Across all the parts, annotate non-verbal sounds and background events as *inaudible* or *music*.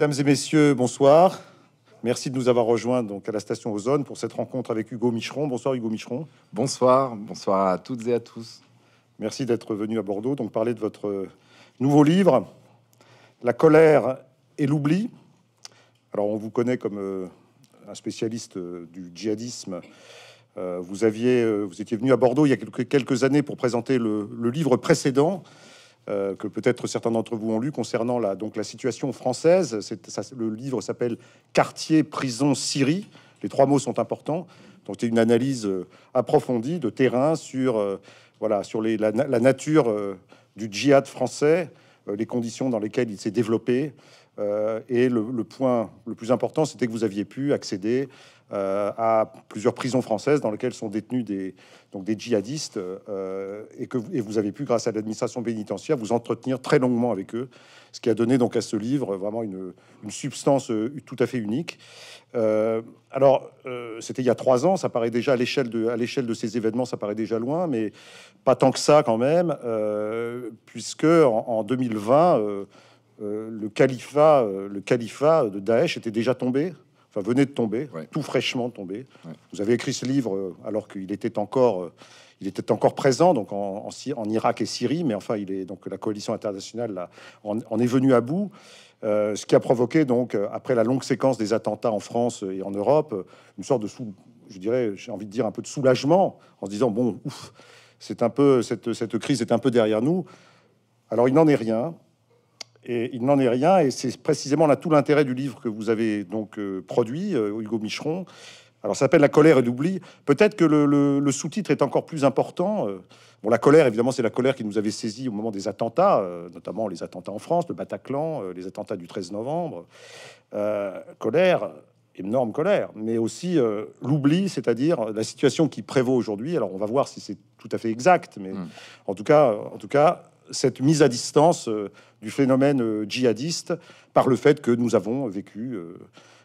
Mesdames et messieurs, bonsoir. Merci de nous avoir rejoints donc à la station Ozone pour cette rencontre avec Hugo Micheron. Bonsoir Hugo Micheron. Bonsoir, bonsoir à toutes et à tous. Merci d'être venu à Bordeaux donc parler de votre nouveau livre La colère et l'oubli. Alors on vous connaît comme euh, un spécialiste euh, du djihadisme. Euh, vous aviez vous étiez venu à Bordeaux il y a quelques, années pour présenter le livre précédent euh, que peut-être certains d'entre vous ont lu concernant la, donc, la situation française. le livre s'appelle Quartier, prison, Syrie. Les trois mots sont importants. Donc c'est une analyse euh, approfondie de terrain sur, euh, voilà, sur la, nature du djihad français, les conditions dans lesquelles il s'est développé. et le, le, point le plus important, c'était que vous aviez pu accéder euh, à plusieurs prisons françaises dans lesquelles sont détenus des, donc des djihadistes euh, et que et vous avez pu, grâce à l'administration pénitentiaire, vous entretenir très longuement avec eux, ce qui a donné donc à ce livre vraiment une, une substance euh, tout à fait unique. alors, c'était il y a trois ans, ça paraît déjà à l'échelle de à l'échelle de ces événements, ça paraît déjà loin, mais pas tant que ça quand même, puisque en, 2020, le califat, le califat de Daesh était déjà tombé enfin venait de tomber, tout fraîchement tombé. Vous avez écrit ce livre euh, alors qu'il était encore, euh, il était encore présent donc en, en, Irak et Syrie, mais enfin il est donc la coalition internationale là, en, est venue à bout. Euh, ce qui a provoqué donc après la longue séquence des attentats en France et en Europe une sorte de je dirais j'ai envie de dire un peu de soulagement en se disant bon ouf c'est un peu cette, cette crise est un peu derrière nous alors il n'en est rien il n'en est rien, et c'est précisément là tout l'intérêt du livre que vous avez donc euh, produit, euh, Hugo Micheron. Alors, ça s'appelle La colère et l'oubli. Peut-être que le, sous-titre est encore plus important. Euh, bon, la colère, évidemment, c'est la colère qui nous avait saisi au moment des attentats, notamment les attentats en France, le Bataclan, les attentats du 13 novembre. colère, énorme colère, mais aussi l'oubli, c'est-à-dire la situation qui prévaut aujourd'hui. Alors on va voir si c'est tout à fait exact, mais hmm. en tout cas, en tout cas, cette mise à distance euh, du phénomène euh, djihadiste par le fait que nous avons vécu euh,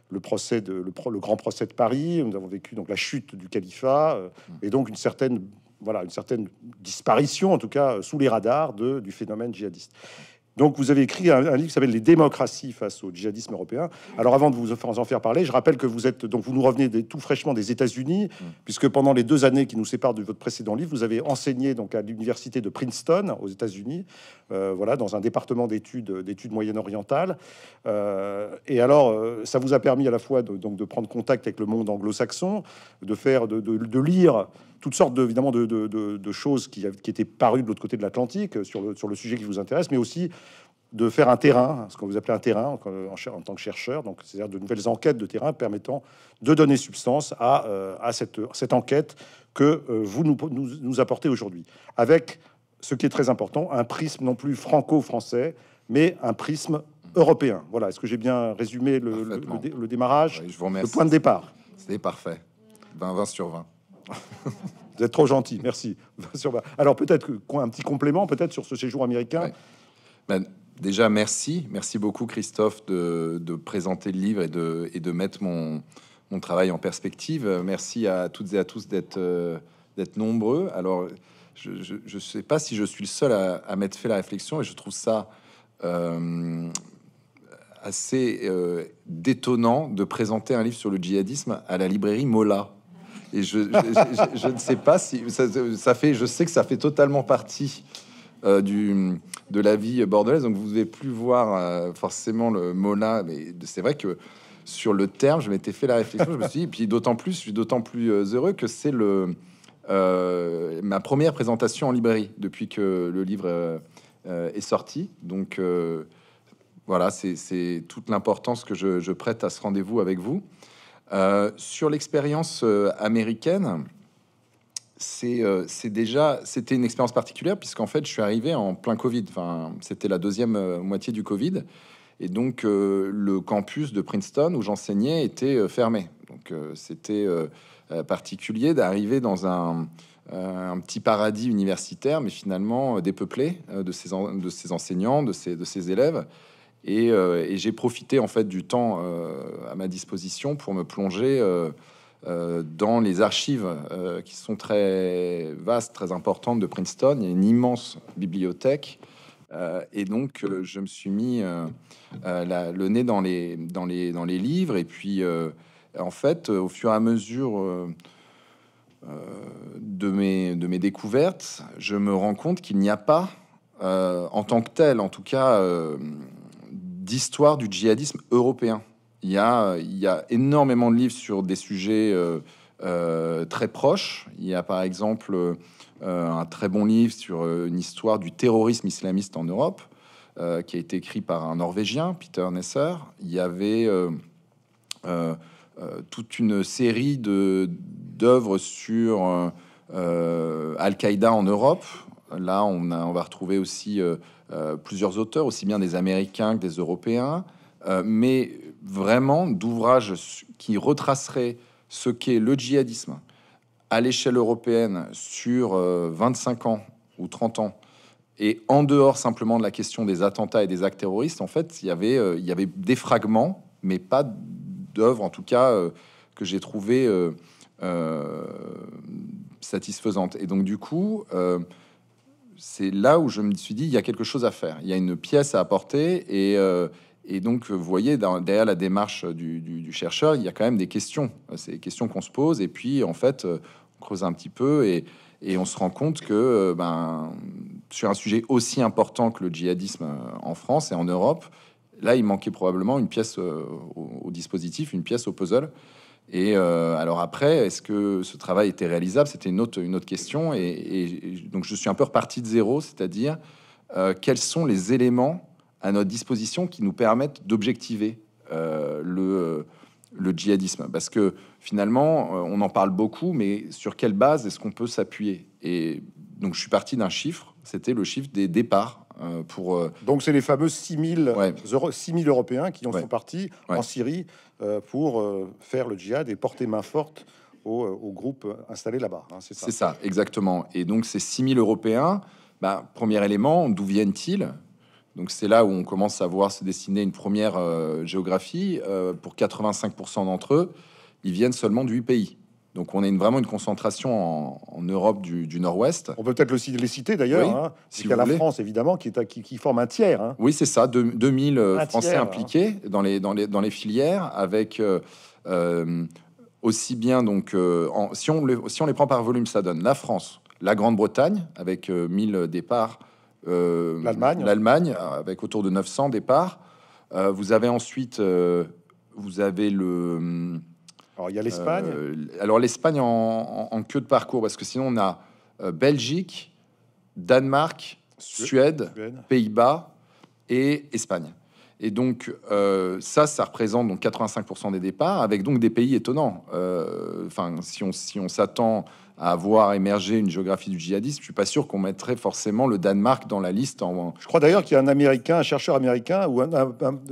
le procès de, le, grand procès de Paris, nous avons vécu donc la chute du califat et donc une certaine voilà une certaine disparition en tout cas sous les radars du phénomène djihadiste. Donc vous avez écrit un, livre qui s'appelle Les démocraties face au djihadisme européen. Alors avant de vous en faire parler, je rappelle que vous êtes donc vous nous revenez des, tout fraîchement des États-Unis, mm. puisque pendant les deux années qui nous séparent de votre précédent livre, vous avez enseigné donc à l'université de Princeton aux États-Unis, euh, voilà dans un département d'études d'études moyen-orientales. Euh, et alors euh, ça vous a permis à la fois de, donc de prendre contact avec le monde anglo-saxon, de faire de, de lire toutes sortes de, évidemment de, choses qui, étaient parues de l'autre côté de l'Atlantique euh, sur le, sur le sujet qui vous intéresse, mais aussi de faire un terrain, ce qu'on vous appelez un terrain en, tant que chercheur, donc c'est-à-dire de nouvelles enquêtes de terrain permettant de donner substance à, euh, cette, enquête que euh, vous nous, apportez aujourd'hui, avec ce qui est très important, un prisme non plus franco-français, mais un prisme européen. Voilà, est-ce que j'ai bien résumé le, démarrage, je vous le point de départ C'est parfait, 20 sur 20. Vous êtes trop gentil, merci. *laughs* Alors peut-être un petit complément peut-être sur ce séjour américain. Ben, déjà merci, merci beaucoup Christophe de, présenter le livre et de, et de mettre mon, travail en perspective. Merci à toutes et à tous d'être euh, nombreux. Alors je ne sais pas si je suis le seul à, m'être fait la réflexion et je trouve ça euh, assez euh, détonnant de présenter un livre sur le djihadisme à la librairie Mola. Et je, ne sais pas si ça, fait. Je sais que ça fait totalement partie euh, du, de la vie bordelaise. Donc vous devez plus voir euh, forcément le Mona. mais c'est vrai que sur le terme, je m'étais fait la réflexion. Je me suis dit, puis d'autant plus, je suis d'autant plus euh, heureux que c'est le ma première présentation en librairie depuis que le livre est sorti. Donc voilà, c'est toute l'importance que je, prête à ce rendez-vous avec vous. Euh, sur l'expérience euh, américaine, euh, c'est déjà c'était une expérience particulière puisqu'en fait je suis arrivé en plein Covid. Enfin, c'était la deuxième moitié du Covid et donc le campus de Princeton où j'enseignais était fermé. Donc c'était particulier d'arriver dans un, petit paradis universitaire, mais finalement dépeuplé de ses, enseignants, de de ses élèves. Euh, et, j'ai profité en fait du temps euh, à ma disposition pour me plonger euh, dans les archives qui sont très vastes, très importantes de Princeton. Il y a une immense bibliothèque. et donc, je me suis mis le nez dans les, dans les, dans les livres. Et puis, en fait, au fur et à mesure de, mes, de mes découvertes, je me rends compte qu'il n'y a pas, en tant que tel, en tout cas d'histoire du djihadisme européen. Il y, a, il a énormément de livres sur des sujets euh, euh, très proches. Il y a par exemple euh, un très bon livre sur une histoire du terrorisme islamiste en Europe, qui a été écrit par un Norvégien, Peter Nesser. Il y avait toute une série d'œuvres sur Al-Qaïda en Europe, Là, on, on va retrouver aussi euh, euh, plusieurs auteurs, aussi bien des Américains que des Européens, euh, mais vraiment d'ouvrages qui retraceraient ce qu'est le djihadisme à l'échelle européenne sur 25 ans ou 30 ans, et en dehors simplement de la question des attentats et des actes terroristes, en fait, il y avait, y avait des fragments, mais pas d'œuvres, en tout cas, que j'ai trouvées satisfaisantes. Et donc, du coup, c'est là où je me suis dit, il y a quelque chose à faire, il y a une pièce à apporter. Et, euh, donc, vous voyez, derrière la démarche du, chercheur, il y a quand même des questions. C'est des questions qu'on se pose. Et puis, en fait, euh, on creuse un petit peu et, on se rend compte que euh, ben, sur un sujet aussi important que le djihadisme en France et en Europe, là, il manquait probablement une pièce au dispositif, une pièce au puzzle. Et euh, alors après, est-ce que ce travail était réalisable C'était une autre, une autre question. Et, donc je suis un peu reparti de zéro, c'est-à-dire euh, quels sont les éléments à notre disposition qui nous permettent d'objectiver euh, le, le, djihadisme Parce que finalement, on en parle beaucoup, mais sur quelle base est-ce qu'on peut s'appuyer Et donc je suis parti d'un chiffre, c'était le chiffre des départs euh, pour, euh, Donc, c'est les fameux 6000 ouais. Européens qui ont fait sont partis en Syrie euh, pour faire le djihad et porter main forte au groupe installé là-bas. Hein, c'est ça. exactement. Et donc, ces 6000 Européens, bah, premier élément, d'où viennent-ils donc c'est là où on commence à voir se dessiner une première géographie. pour 85% d'entre eux, ils viennent seulement de huit pays. Donc on a vraiment une concentration en, Europe du, Nord-Ouest. On peut peut-être les citer d'ailleurs. y a hein. la France évidemment qui, est qui, forme un tiers. Hein. Oui c'est ça, de, 2000 euh, Français hein. impliqués dans, les, filières avec... Euh, euh, aussi bien donc si, on les, prend par volume ça donne la France, la Grande-Bretagne avec 1000 départs, l'Allemagne l'Allemagne avec autour de 900 départs. vous avez ensuite vous avez le hum, alors il y a l'Espagne. Euh, alors l'Espagne en, queue de parcours, parce que sinon on a euh, Belgique, Danemark, Suède, Pays-Bas et Espagne. Et donc euh, ça, ça représente donc 85% des départs, avec donc des pays étonnants. Enfin, si on si on s'attend à voir émerger une géographie du djihadisme, je suis pas sûr qu'on mettrait forcément le Danemark dans la liste. En... Je crois d'ailleurs qu'il y a un américain, un chercheur américain, ou un,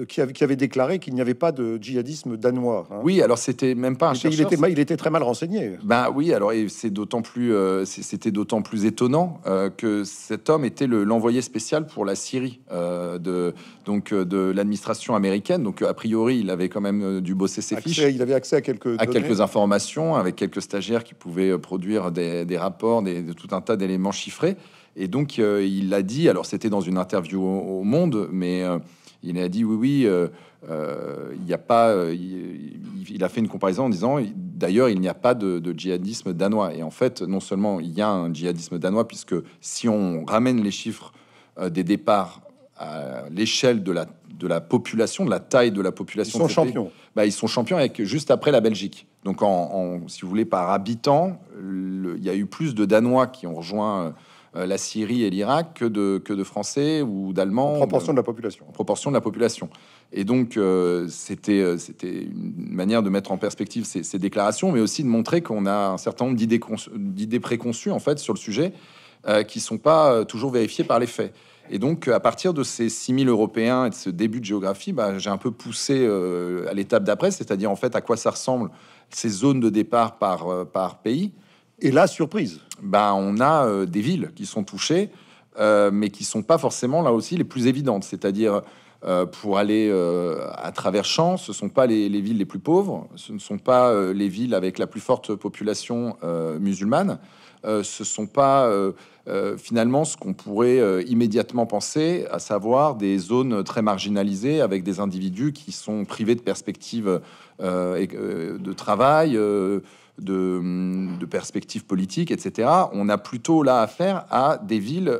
qui, avait, qui, avait, déclaré qu'il n'y avait pas de djihadisme danois. Hein. Oui, alors c'était même pas un il était, Il était, très mal renseigné. Ben oui, alors c'est d'autant plus, euh, c'était d'autant plus étonnant euh, que cet homme était l'envoyé spécial pour la Syrie euh, de donc de l'administration américaine. Donc a priori, il avait quand même dû bosser ses fiches. Il avait accès à quelques à quelques informations avec quelques stagiaires qui pouvaient produire des, rapports, des, de tout un tas d'éléments chiffrés. Et donc, euh, il l'a dit, alors c'était dans une interview au, Monde, mais euh, il a dit oui, oui, euh, il n'y a pas. Il, a fait une comparaison en disant d'ailleurs, il n'y a pas de, de, djihadisme danois. Et en fait, non seulement il y a un djihadisme danois, puisque si on ramène les chiffres des départs à l'échelle de la de la population, de la taille de la population. Ils sont champions. Bah, ils sont champions avec juste après la Belgique. Donc, en, si vous voulez, par habitant, il y a eu plus de Danois qui ont rejoint euh, la Syrie et l'Irak que de, que de Français ou d'Allemands. En proportion de la population. En proportion de la population. Et donc, euh, c'était, euh, c'était une manière de mettre en perspective ces, déclarations, mais aussi de montrer qu'on a un certain nombre d'idées, préconçues, en fait, sur le sujet, qui ne sont pas toujours vérifiées par les faits. Et donc, à partir de ces 6000 Européens et de ce début de géographie, bah, j'ai un peu poussé euh, à l'étape d'après, c'est-à-dire en fait à quoi ça ressemble ces zones de départ par, euh, pays. Et là, surprise. Bah, on a euh, des villes qui sont touchées, mais qui ne sont pas forcément là aussi les plus évidentes. C'est-à-dire, pour aller à travers champs, ce ne sont pas les, villes les plus pauvres, ce ne sont pas les villes avec la plus forte population musulmane. Euh, ce ne sont pas euh, euh, finalement ce qu'on pourrait immédiatement penser, à savoir des zones très marginalisées avec des individus qui sont privés de perspectives de travail. Hum, de, perspectives politiques, etc. On a plutôt là affaire à des villes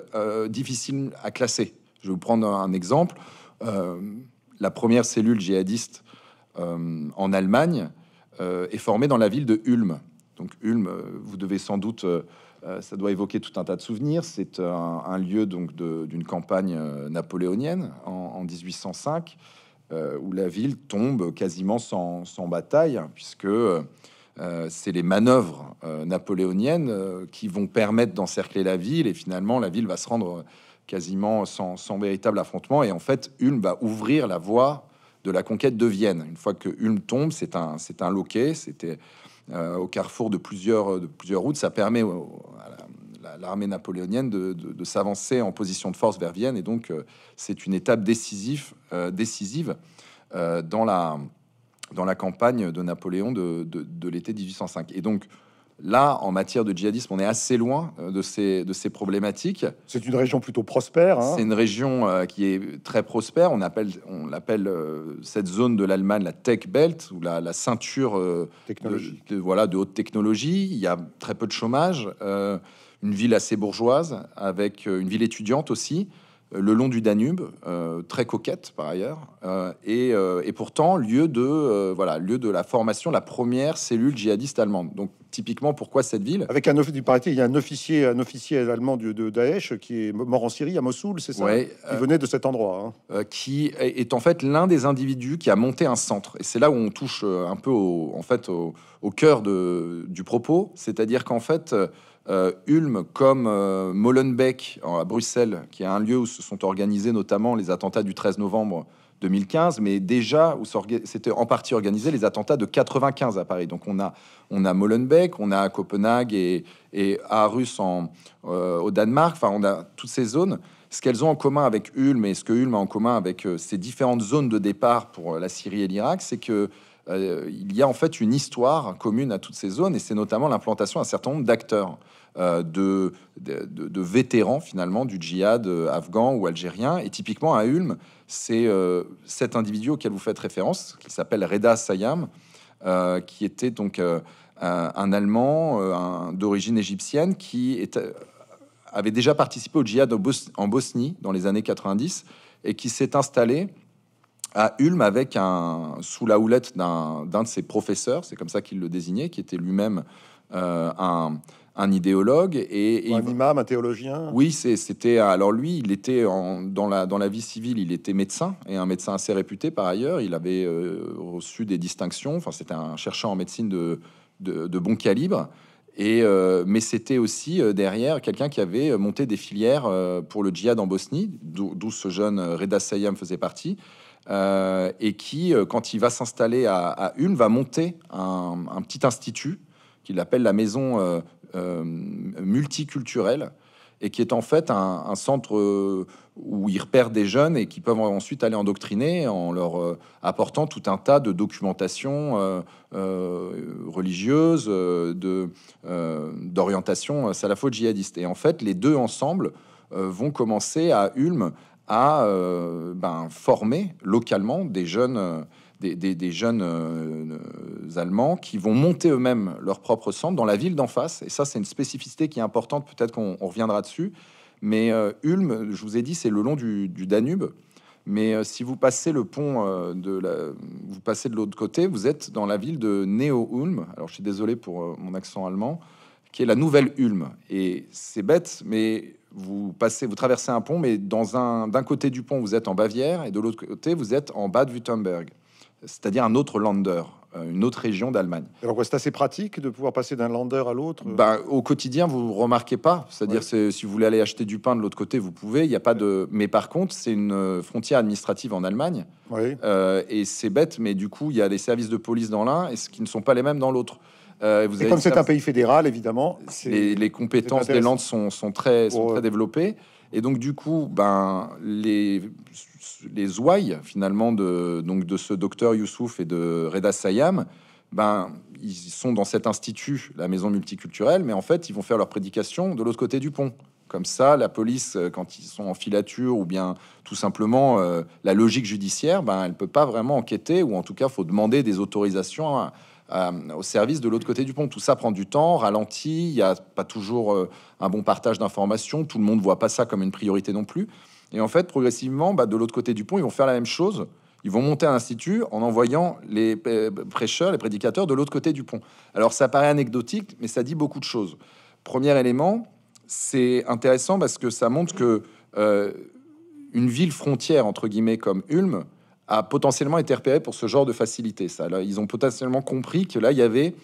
difficiles à classer. Je vais vous prendre un exemple. la première cellule djihadiste en Allemagne est formée dans la ville de Ulm. Donc Ulm, euh, vous devez sans doute, euh, euh, ça doit évoquer tout un tas de souvenirs. C'est un, lieu donc d'une campagne napoléonienne en, 1805 où la ville tombe quasiment sans, bataille, puisque c'est les manœuvres napoléoniennes qui vont permettre d'encercler la ville, et finalement la ville va se rendre quasiment sans, véritable affrontement, et en fait Ulm va ouvrir la voie de la conquête de Vienne. Une fois que Ulm tombe, c'est un, c'est un loquet, c'était euh, au carrefour de plusieurs, de plusieurs routes. Ça permet à l'armée napoléonienne de, s'avancer en position de force vers Vienne. Et donc, euh, c'est une étape décisive, euh, décisive dans, la, dans la campagne de Napoléon de, de l'été 1805. Et donc, Là, en matière de djihadisme, on est assez loin euh, de ces, de ces problématiques. C'est une région plutôt prospère. Hein. C'est une région euh, qui est très prospère. On appelle, on l'appelle euh, cette zone de l'Allemagne la Tech Belt ou la, ceinture Technologique. voilà, de haute technologie. Il y a très peu de chômage. une ville assez bourgeoise, avec une ville étudiante aussi. Euh, le long du Danube, euh, très coquette par ailleurs, euh, et, pourtant lieu de, voilà, lieu de la formation, la première cellule djihadiste allemande. Donc typiquement, pourquoi cette ville Avec un officier, il y a un officier, allemand de Daesh qui est mort en Syrie, à Mossoul, c'est ça Il venait de cet endroit. Hein. qui est en fait l'un des individus qui a monté un centre. Et c'est là où on touche un peu au, en fait, au, cœur du propos, c'est-à-dire qu'en fait... Euh, Ulm comme euh, Molenbeek à Bruxelles, qui est un lieu où se sont organisés notamment les attentats du 13 novembre 2015, mais déjà où c'était en partie organisé les attentats de 95 à Paris. Donc on a, on a Molenbeek, on a Copenhague et, et euh, au Danemark, enfin on a toutes ces zones. Ce qu'elles ont en commun avec Ulm et ce que Ulm a en commun avec ces différentes zones de départ pour la Syrie et l'Irak, c'est que euh, il y a en fait une histoire commune à toutes ces zones, et c'est notamment l'implantation d'un certain nombre d'acteurs, euh, de, vétérans finalement du djihad euh, afghan ou algérien. Et typiquement à Ulm, c'est cet individu auquel vous faites référence, qui s'appelle Reda Sayam, qui était donc un Allemand d'origine égyptienne qui avait déjà participé au djihad en Bosnie dans les années 90 et qui s'est installé à Ulm avec un, sous la houlette d'un de ses professeurs, c'est comme ça qu'il le désignait, qui était lui-même euh, un, un, idéologue. Et, un imam, un théologien Oui, c'était... Alors lui, il était dans, la, dans la vie civile, il était médecin, et un médecin assez réputé par ailleurs. Il avait euh, reçu des distinctions, enfin c'était un chercheur en médecine de, de, de bon calibre. Euh, mais c'était aussi euh, derrière quelqu'un qui avait euh, monté des filières pour le djihad en Bosnie, d'où ce jeune Reda Sayam faisait partie, et qui, quand il va s'installer à, à, va monter un petit institut qu'il appelle la maison multiculturelle, et qui est en fait un, centre euh, où ils repèrent des jeunes et qui peuvent ensuite aller endoctriner en leur euh, apportant tout un tas de documentation euh, euh religieuse, de d'orientation salafo-djihadiste. Et en fait, les deux ensemble vont commencer à Ulm à ben, former localement des jeunes des, jeunes euh, Allemands qui vont monter eux-mêmes leur propre centre dans la ville d'en face. Et ça, c'est une spécificité qui est importante. Peut-être qu'on reviendra dessus. Mais euh, Ulm, je vous ai dit, c'est le long du, Danube. Mais euh, si vous passez le pont de la, vous passez de l'autre côté, vous êtes dans la ville de Neo-Ulm. Alors je suis désolé pour mon accent allemand, qui est la nouvelle Ulm. Et c'est bête, mais vous passez, vous traversez un pont, mais dans un d'un côté du pont vous êtes en Bavière et de l'autre côté vous êtes en Bad-Württemberg c'est-à-dire un autre lander, euh, une autre région d'Allemagne. Alors c'est assez pratique de pouvoir passer d'un lander à l'autre. Euh ben, au quotidien, vous remarquez pas. C'est-à-dire si vous voulez aller acheter du pain de l'autre côté, vous pouvez. Il a pas de. Mais par contre, c'est une euh, frontière administrative en Allemagne. et c'est bête, mais du coup, il y a des services de police dans l'un et ce qui ne sont pas les mêmes dans l'autre. et comme c'est un pays fédéral, évidemment, les, compétences des Landes sont, très, très développées. Et donc, du coup, ben, les les ouailles finalement de, donc de ce docteur Youssouf et de Reda Sayam, ben, ils sont dans cet institut, la maison multiculturelle, mais en fait, ils vont faire leur prédication de l'autre côté du pont. Comme ça, la police, euh, quand ils sont en filature ou bien tout simplement euh, la logique judiciaire, ben, elle peut pas vraiment enquêter ou en tout cas, faut demander des autorisations au service de l'autre côté du pont. Tout ça prend du temps, ralentit, il n'y a pas toujours euh, un bon partage d'informations, tout le monde voit pas ça comme une priorité non plus. Et en fait, progressivement, bah, de l'autre côté du pont, ils vont faire la même chose. Ils vont monter à l'Institut en envoyant les euh, prêcheurs, les prédicateurs de l'autre côté du pont. Alors ça paraît anecdotique, mais ça dit beaucoup de choses. Premier élément, c'est intéressant parce que ça montre que euh, une ville frontière entre guillemets comme Ulm a potentiellement été repérée pour ce genre de facilité. Ça, là, ils ont potentiellement compris que là, il y avait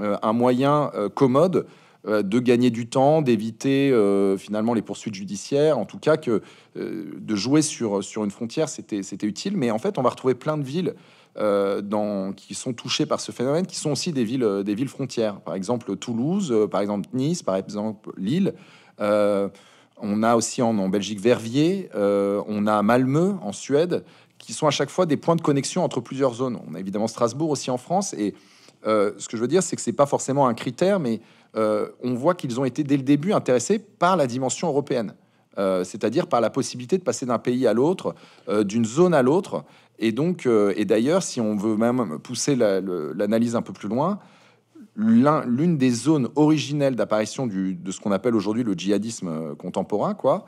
euh, un moyen commode euh, de gagner du temps, d'éviter euh, finalement les poursuites judiciaires, en tout cas que euh, de jouer sur, sur une frontière, c'était utile. Mais en fait, on va retrouver plein de villes dans, qui sont touchées par ce phénomène, qui sont aussi des villes, des villes frontières. Par exemple Toulouse, par exemple Nice, par exemple Lille. on a aussi en, Belgique Verviers, on a Malmeux en Suède, qui sont à chaque fois des points de connexion entre plusieurs zones. On a évidemment Strasbourg aussi en France. Et ce que je veux dire, c'est que c'est pas forcément un critère, mais euh, on voit qu'ils ont été dès le début intéressés par la dimension européenne, euh, c'est-à-dire par la possibilité de passer d'un pays à l'autre, euh, d'une zone à l'autre. Et donc, et d'ailleurs, si on veut même pousser l'analyse un peu plus loin, l'une des zones originelles d'apparition de ce qu'on appelle aujourd'hui le djihadisme contemporain, quoi,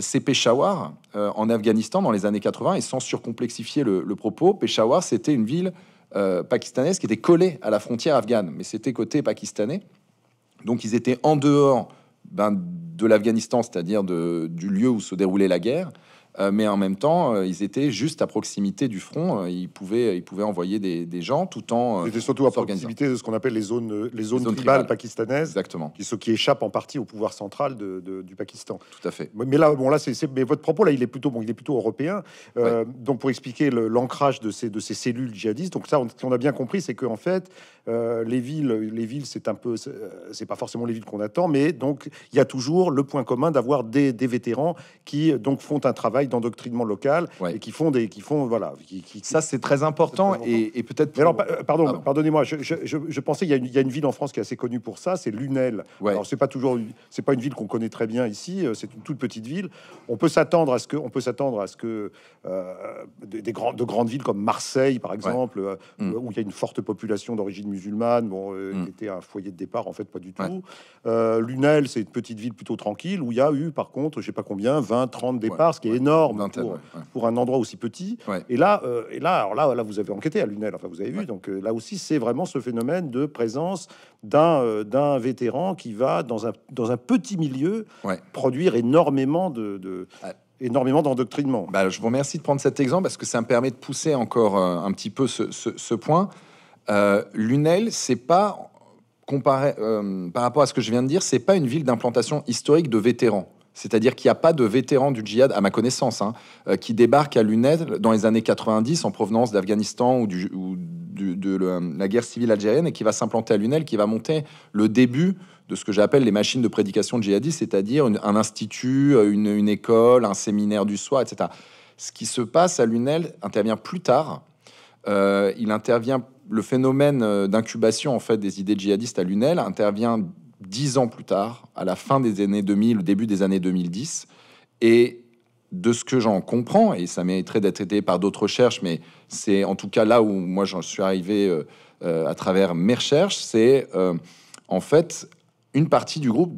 c'est Peshawar en Afghanistan dans les années 80. Et sans surcomplexifier le propos, Peshawar, c'était une ville pakistanaise qui était collée à la frontière afghane, mais c'était côté pakistanais. Donc ils étaient en dehors ben, de l'Afghanistan, c'est-à-dire du lieu où se déroulait la guerre. Euh, mais en même temps, euh, ils étaient juste à proximité du front. Euh, ils, pouvaient, ils pouvaient envoyer des, gens tout en. C'était surtout à proximité de ce qu'on appelle les zones, les zones, tribales, pakistanaises. Exactement. Qui, ce qui échappe en partie au pouvoir central du Pakistan. Tout à fait. Mais là, bon, là, c'est, mais votre propos, là, il est plutôt, bon, il est plutôt européen. Donc, pour expliquer l'ancrage de ces, de ces cellules djihadistes, donc ça, on, a bien compris, c'est qu'en fait, les villes, les villes, c'est un peu, c'est pas forcément les villes qu'on attend, mais donc, il y a toujours le point commun d'avoir des, des vétérans qui, donc, font un travail d'endoctrinement local et qui font des, qui font voilà, qui, ça c'est très important, et, peut-être. Alors, euh, pardon, pardonnez-moi, je, je, pensais il y, a une, il y, a une ville en France qui est assez connue pour ça, c'est Lunel. Alors c'est pas toujours, c'est pas une ville qu'on connaît très bien ici, euh, c'est une toute petite ville. On peut s'attendre à ce que, on peut s'attendre à ce que euh, des, de grandes villes comme Marseille par exemple, mm. où il y a une forte population d'origine musulmane, bon, mm. qui était un foyer de départ en fait pas du tout. Lunel, c'est une petite ville plutôt tranquille où il y a eu par contre, je sais pas combien, 20, 30 départs, ce qui est énorme pour, un endroit aussi petit. Et là, euh, et là, alors là, là, vous avez enquêté à Lunel, enfin vous avez vu. Donc euh, là aussi, c'est vraiment ce phénomène de présence d'un euh, d'un vétéran qui va dans un dans un petit milieu produire énormément de, énormément d'endoctrinement. Bah, je vous remercie de prendre cet exemple parce que ça me permet de pousser encore un petit peu ce, ce point. Lunel, c'est pas comparé par rapport à ce que je viens de dire, c'est pas une ville d'implantation historique de vétérans. C'est-à-dire qu'il n'y a pas de vétérans du djihad, à ma connaissance, hein, euh, qui débarque à Lunel dans les années 90 en provenance d'Afghanistan ou, du, de la guerre civile algérienne et qui va s'implanter à Lunel, qui va monter le début de ce que j'appelle les machines de prédication djihadiste, c'est-à-dire un institut, euh, une, école, un séminaire du soir, etc. Ce qui se passe à Lunel intervient plus tard. Euh, il intervient le phénomène d'incubation en fait des idées djihadistes à Lunel intervient dix ans plus tard, à la fin des années 2000, au début des années 2010. Et de ce que j'en comprends, et ça mériterait d'être aidé par d'autres recherches, mais c'est en tout cas là où moi j'en suis arrivé euh, euh, à travers mes recherches, c'est euh, en fait une partie du groupe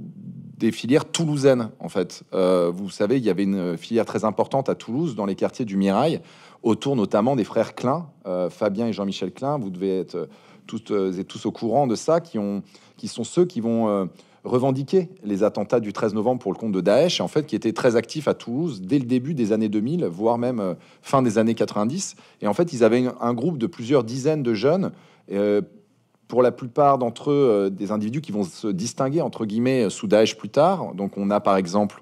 des filières toulousaines. En fait, vous savez, il y avait une filière très importante à Toulouse, dans les quartiers du Mirail, autour notamment des frères Klein, Fabien et Jean-Michel Klein. Vous devez être toutes euh, et tous au courant de ça, qui, ont, qui sont ceux qui vont euh, revendiquer les attentats du 13 novembre pour le compte de Daesh, en fait, qui était très actif à Toulouse dès le début des années 2000, voire même euh, fin des années 90. Et en fait, ils avaient un groupe de plusieurs dizaines de jeunes. pour la plupart d'entre eux, des individus qui vont se distinguer entre guillemets sous Daesh plus tard. Donc, on a par exemple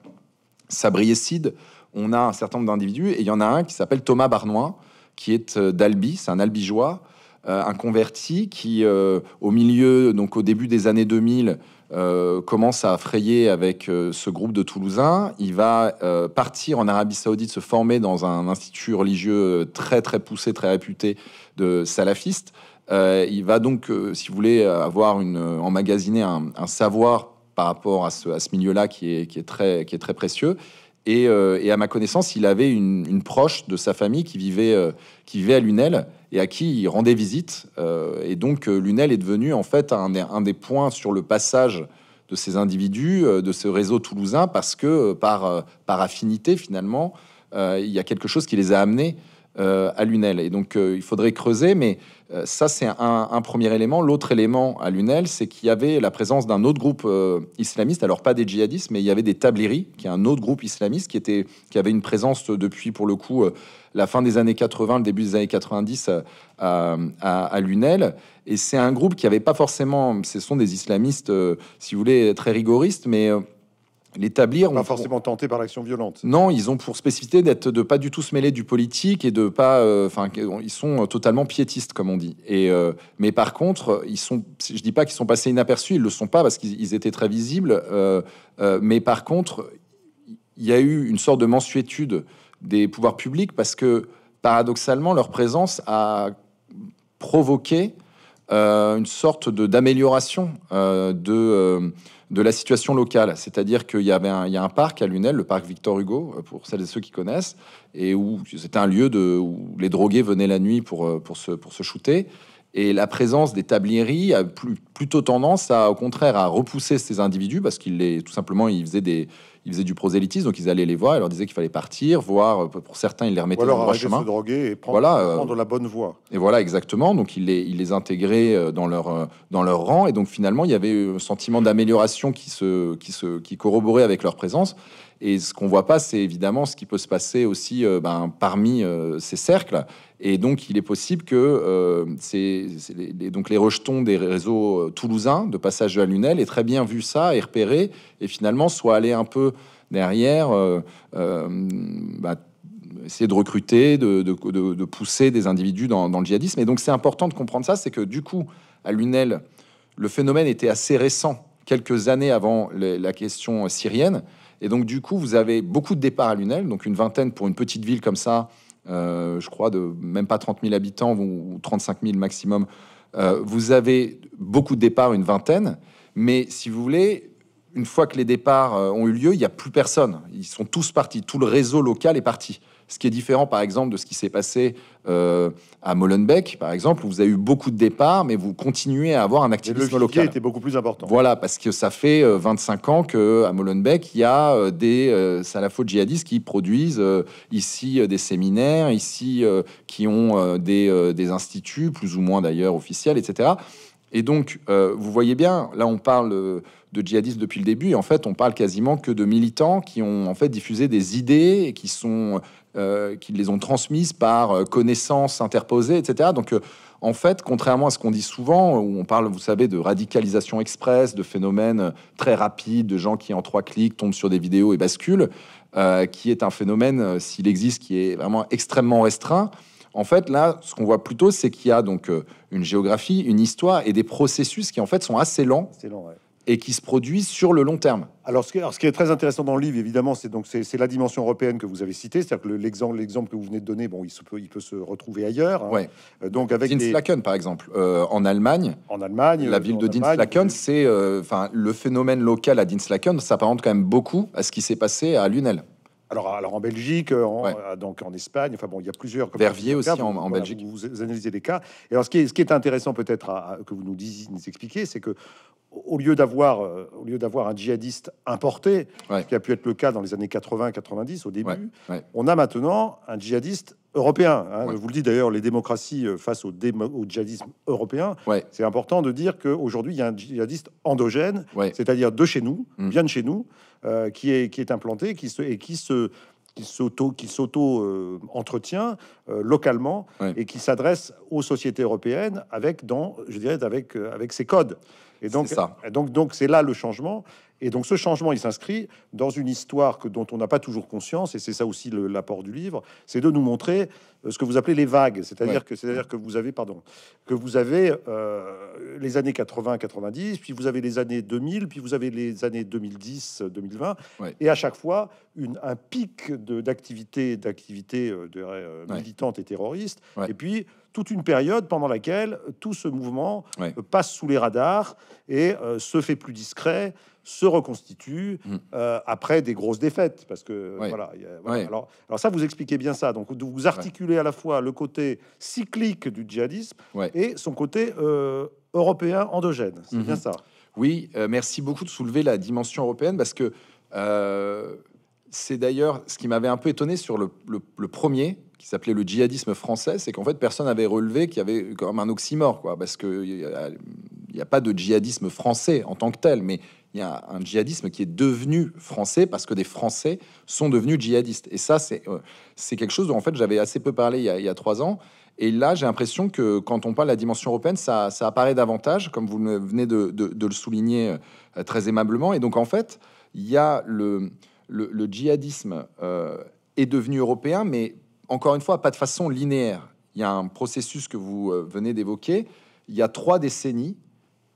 Sabri Essid, on a un certain nombre d'individus, et il y en a un qui s'appelle Thomas Barnois, qui est d'Albi, c'est un albigeois, euh, un converti qui, euh, au milieu, donc au début des années 2000, euh, commence à frayer avec ce groupe de Toulousains. Il va partir en Arabie Saoudite se former dans un institut religieux très très poussé, très réputé de salafistes. il va donc, si vous voulez, avoir une, emmagasiner un, savoir par rapport à ce, milieu-là qui est, très, très précieux. Et, à ma connaissance, il avait une, proche de sa famille qui vivait, qui vivait à Lunel et à qui il rendait visite. Euh, et donc euh, Lunel est devenu en fait un, des points sur le passage de ces individus, euh, de ce réseau toulousain, parce que par, par affinité finalement, il y a quelque chose qui les a amenés euh, à Lunel. Et donc, euh, il faudrait creuser, mais euh, ça, c'est un, premier élément. L'autre élément à Lunel, c'est qu'il y avait la présence d'un autre groupe islamiste, alors pas des djihadistes, mais il y avait des Tabliris, qui est un autre groupe islamiste qui, était, qui avait une présence depuis, pour le coup, la fin des années 80, le début des années 90 à, Lunel. Et c'est un groupe qui n'avait pas forcément. Ce sont des islamistes, si vous voulez, très rigoristes, mais l'établir. Pas forcément tenté par l'action violente. Non, ils ont pour spécificité d'être de pas du tout se mêler du politique et de pas. Euh, enfin, ils sont euh, totalement piétistes, comme on dit. Et euh, mais par contre, ils sont. Je dis pas qu'ils sont passés inaperçus, ils le sont pas parce qu'ils étaient très visibles. mais par contre, il y a eu une sorte de mansuétude des pouvoirs publics parce que paradoxalement, leur présence a provoqué une sorte de d'amélioration de de la situation locale. C'est-à-dire qu'il y avait un, a un parc à Lunel, le parc Victor Hugo, euh, pour celles et ceux qui connaissent, et où c'était un lieu où les drogués venaient la nuit pour, euh, pour, se, pour se shooter. Et la présence des tablieries a plutôt tendance à, au contraire, à repousser ces individus parce qu'ils les, tout simplement, ils faisaient des, ils faisaient du prosélytisme, donc ils allaient les voir, ils leur disaient qu'il fallait partir, voir, euh, pour certains, ils les remettaient leur dans le chemin. Se voilà, euh, la bonne voie. Et voilà, exactement. Donc ils les, ils les intégraient euh, dans leur, dans leur rang, et donc finalement, il y avait un sentiment d'amélioration qui, se, qui, se, qui corroborait avec leur présence. Et ce qu'on voit pas, c'est évidemment ce qui peut se passer aussi euh, ben, parmi euh, ces cercles. Et donc, il est possible que euh, les, donc les rejetons des réseaux toulousains de passage à Lunel aient très bien vu ça et repéré, et finalement soit allés un peu derrière, bah, essayer de recruter, de, pousser des individus dans, le djihadisme. Et donc, c'est important de comprendre ça, c'est que du coup, à Lunel, le phénomène était assez récent, quelques années avant la question syrienne. Et donc, du coup, vous avez beaucoup de départs à Lunel, donc une vingtaine pour une petite ville comme ça, euh, je crois, de même pas 30 000 habitants ou 35 000 maximum. Euh, vous avez beaucoup de départs, une vingtaine, mais si vous voulez, une fois que les départs euh, ont eu lieu, il n'y a plus personne. Ils sont tous partis, tout le réseau local est parti. Ce qui est différent, par exemple, de ce qui s'est passé euh, à Molenbeek, par exemple, où vous avez eu beaucoup de départs, mais vous continuez à avoir un activisme le local. était beaucoup plus important. Voilà, parce que ça fait 25 euh, ans que à Molenbeek, il y a euh, des salafos djihadistes qui produisent ici des séminaires, ici qui ont des, des instituts, plus ou moins d'ailleurs officiels, etc. Et donc, vous voyez bien, là, on parle de djihadistes depuis le début. Et en fait, on parle quasiment que de militants qui ont en fait diffusé des idées et qui sont euh, qui les ont transmises par euh, connaissances interposées, etc. Donc, euh, en fait, contrairement à ce qu'on dit souvent, où on parle, vous savez, de radicalisation express, de phénomènes très rapides, de gens qui en trois clics tombent sur des vidéos et basculent, qui est un phénomène, s'il existe, qui est vraiment extrêmement restreint. En fait, là, ce qu'on voit plutôt, c'est qu'il y a donc une géographie, une histoire et des processus qui en fait sont assez lents et qui se produisent sur le long terme. Alors ce, qui, est très intéressant dans le livre, évidemment, c'est donc c'est la dimension européenne que vous avez citée, c'est-à-dire que l'exemple l'exemple que vous venez de donner, bon, il se peut il peut se retrouver ailleurs. Hein. Ouais. Euh, donc avec Dinslaken par exemple, euh, en Allemagne. En Allemagne. La ville de Dinslaken, c'est euh, enfin le phénomène local à Dinslaken s'apparente quand même beaucoup à ce qui s'est passé à Lunel alors, en Belgique, euh, en, euh, donc en Espagne, enfin bon, il y a plusieurs. Verviers aussi en, vous, Belgique. Vous, analysez les cas. Et alors, ce qui est, intéressant peut-être que vous nous, expliquiez, c'est que au lieu d'avoir euh, au lieu d'avoir un djihadiste importé, qui a pu être le cas dans les années 80-90 au début, on a maintenant un djihadiste européen. Je hein. vous le dis d'ailleurs, les démocraties face au, au djihadisme européen, c'est important de dire qu'aujourd'hui il y a un djihadiste endogène, c'est-à-dire de chez nous, bien mmh. de chez nous, euh, qui, est, implanté qui se, et qui se qui s'auto-entretient euh, euh, localement et qui s'adresse aux sociétés européennes avec, dans, je dirais, avec, avec ses codes. Et donc, ça. donc, donc, c'est là le changement. Et donc, ce changement, il s'inscrit dans une histoire que, dont on n'a pas toujours conscience, et c'est ça aussi l'apport du livre, c'est de nous montrer euh, ce que vous appelez les vagues, c'est-à-dire que, c'est-à-dire que vous avez, pardon, que vous avez euh, les années 80-90, puis vous avez les années 2000, puis vous avez les années 2010-2020, et à chaque fois une, un pic d'activité, d'activité euh, militante et terroriste, et puis toute une période pendant laquelle tout ce mouvement euh, passe sous les radars et euh, se fait plus discret, se reconstitue mmh. euh, après des grosses défaites. Parce que voilà, Alors, ça, vous expliquez bien ça. Donc vous articulez à la fois le côté cyclique du djihadisme et son côté européen endogène. C'est bien mmh ça. Oui, merci beaucoup de soulever la dimension européenne parce que c'est d'ailleurs ce qui m'avait un peu étonné sur le premier, qui s'appelait le djihadisme français, c'est qu'en fait personne n'avait relevé qu'il y avait comme un oxymore, quoi, parce que il n'y a, pas de djihadisme français en tant que tel, mais il y a un djihadisme qui est devenu français parce que des Français sont devenus djihadistes. Et ça, c'est euh, c'est quelque chose dont en fait j'avais assez peu parlé il y a, trois ans. Et là, j'ai l'impression que quand on parle de la dimension européenne, ça, apparaît davantage, comme vous venez de, le souligner euh, très aimablement. Et donc, en fait, il y a le, le, djihadisme euh, est devenu européen, mais encore une fois, pas de façon linéaire. Il y a un processus que vous euh, venez d'évoquer. Il y a trois décennies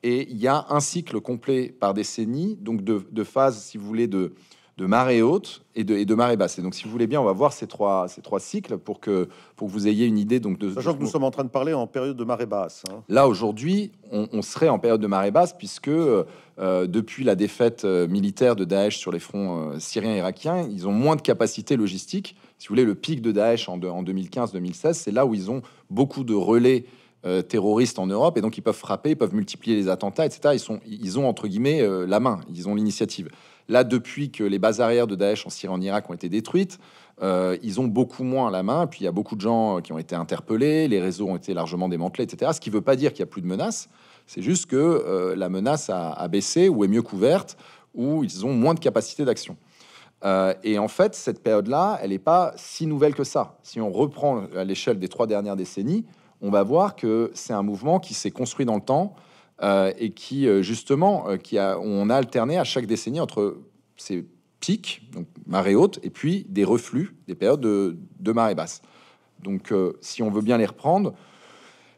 et il y a un cycle complet par décennie, donc de, phase, phases, si vous voulez, de, marée haute et de, et de, marée basse. Et donc, si vous voulez bien, on va voir ces trois, cycles pour que, pour vous ayez une idée. Donc, de, Sachant que nous sommes en train de parler en période de marée basse. Hein. Là, aujourd'hui, on, serait en période de marée basse puisque euh, depuis la défaite euh, militaire de Daesh sur les fronts syriens et irakiens, ils ont moins de capacités logistiques si vous voulez, le pic de Daesh en, 2015-2016, c'est là où ils ont beaucoup de relais euh, terroristes en Europe et donc ils peuvent frapper, ils peuvent multiplier les attentats, etc. Ils, sont, ils ont entre guillemets euh, la main, ils ont l'initiative. Là, depuis que les bases arrières de Daesh en Syrie et en Irak ont été détruites, euh, ils ont beaucoup moins la main. Puis il y a beaucoup de gens qui ont été interpellés, les réseaux ont été largement démantelés, etc. Ce qui ne veut pas dire qu'il n'y a plus de menaces, c'est juste que la menace a, a baissé ou est mieux couverte ou ils ont moins de capacité d'action. Euh, et en fait, cette période-là, elle n'est pas si nouvelle que ça. Si on reprend à l'échelle des trois dernières décennies, on va voir que c'est un mouvement qui s'est construit dans le temps euh, et qui, euh, justement, on a alterné à chaque décennie entre ces pics, donc marée haute, et puis des reflux, des périodes de, marée basse. Donc, si on veut bien les reprendre,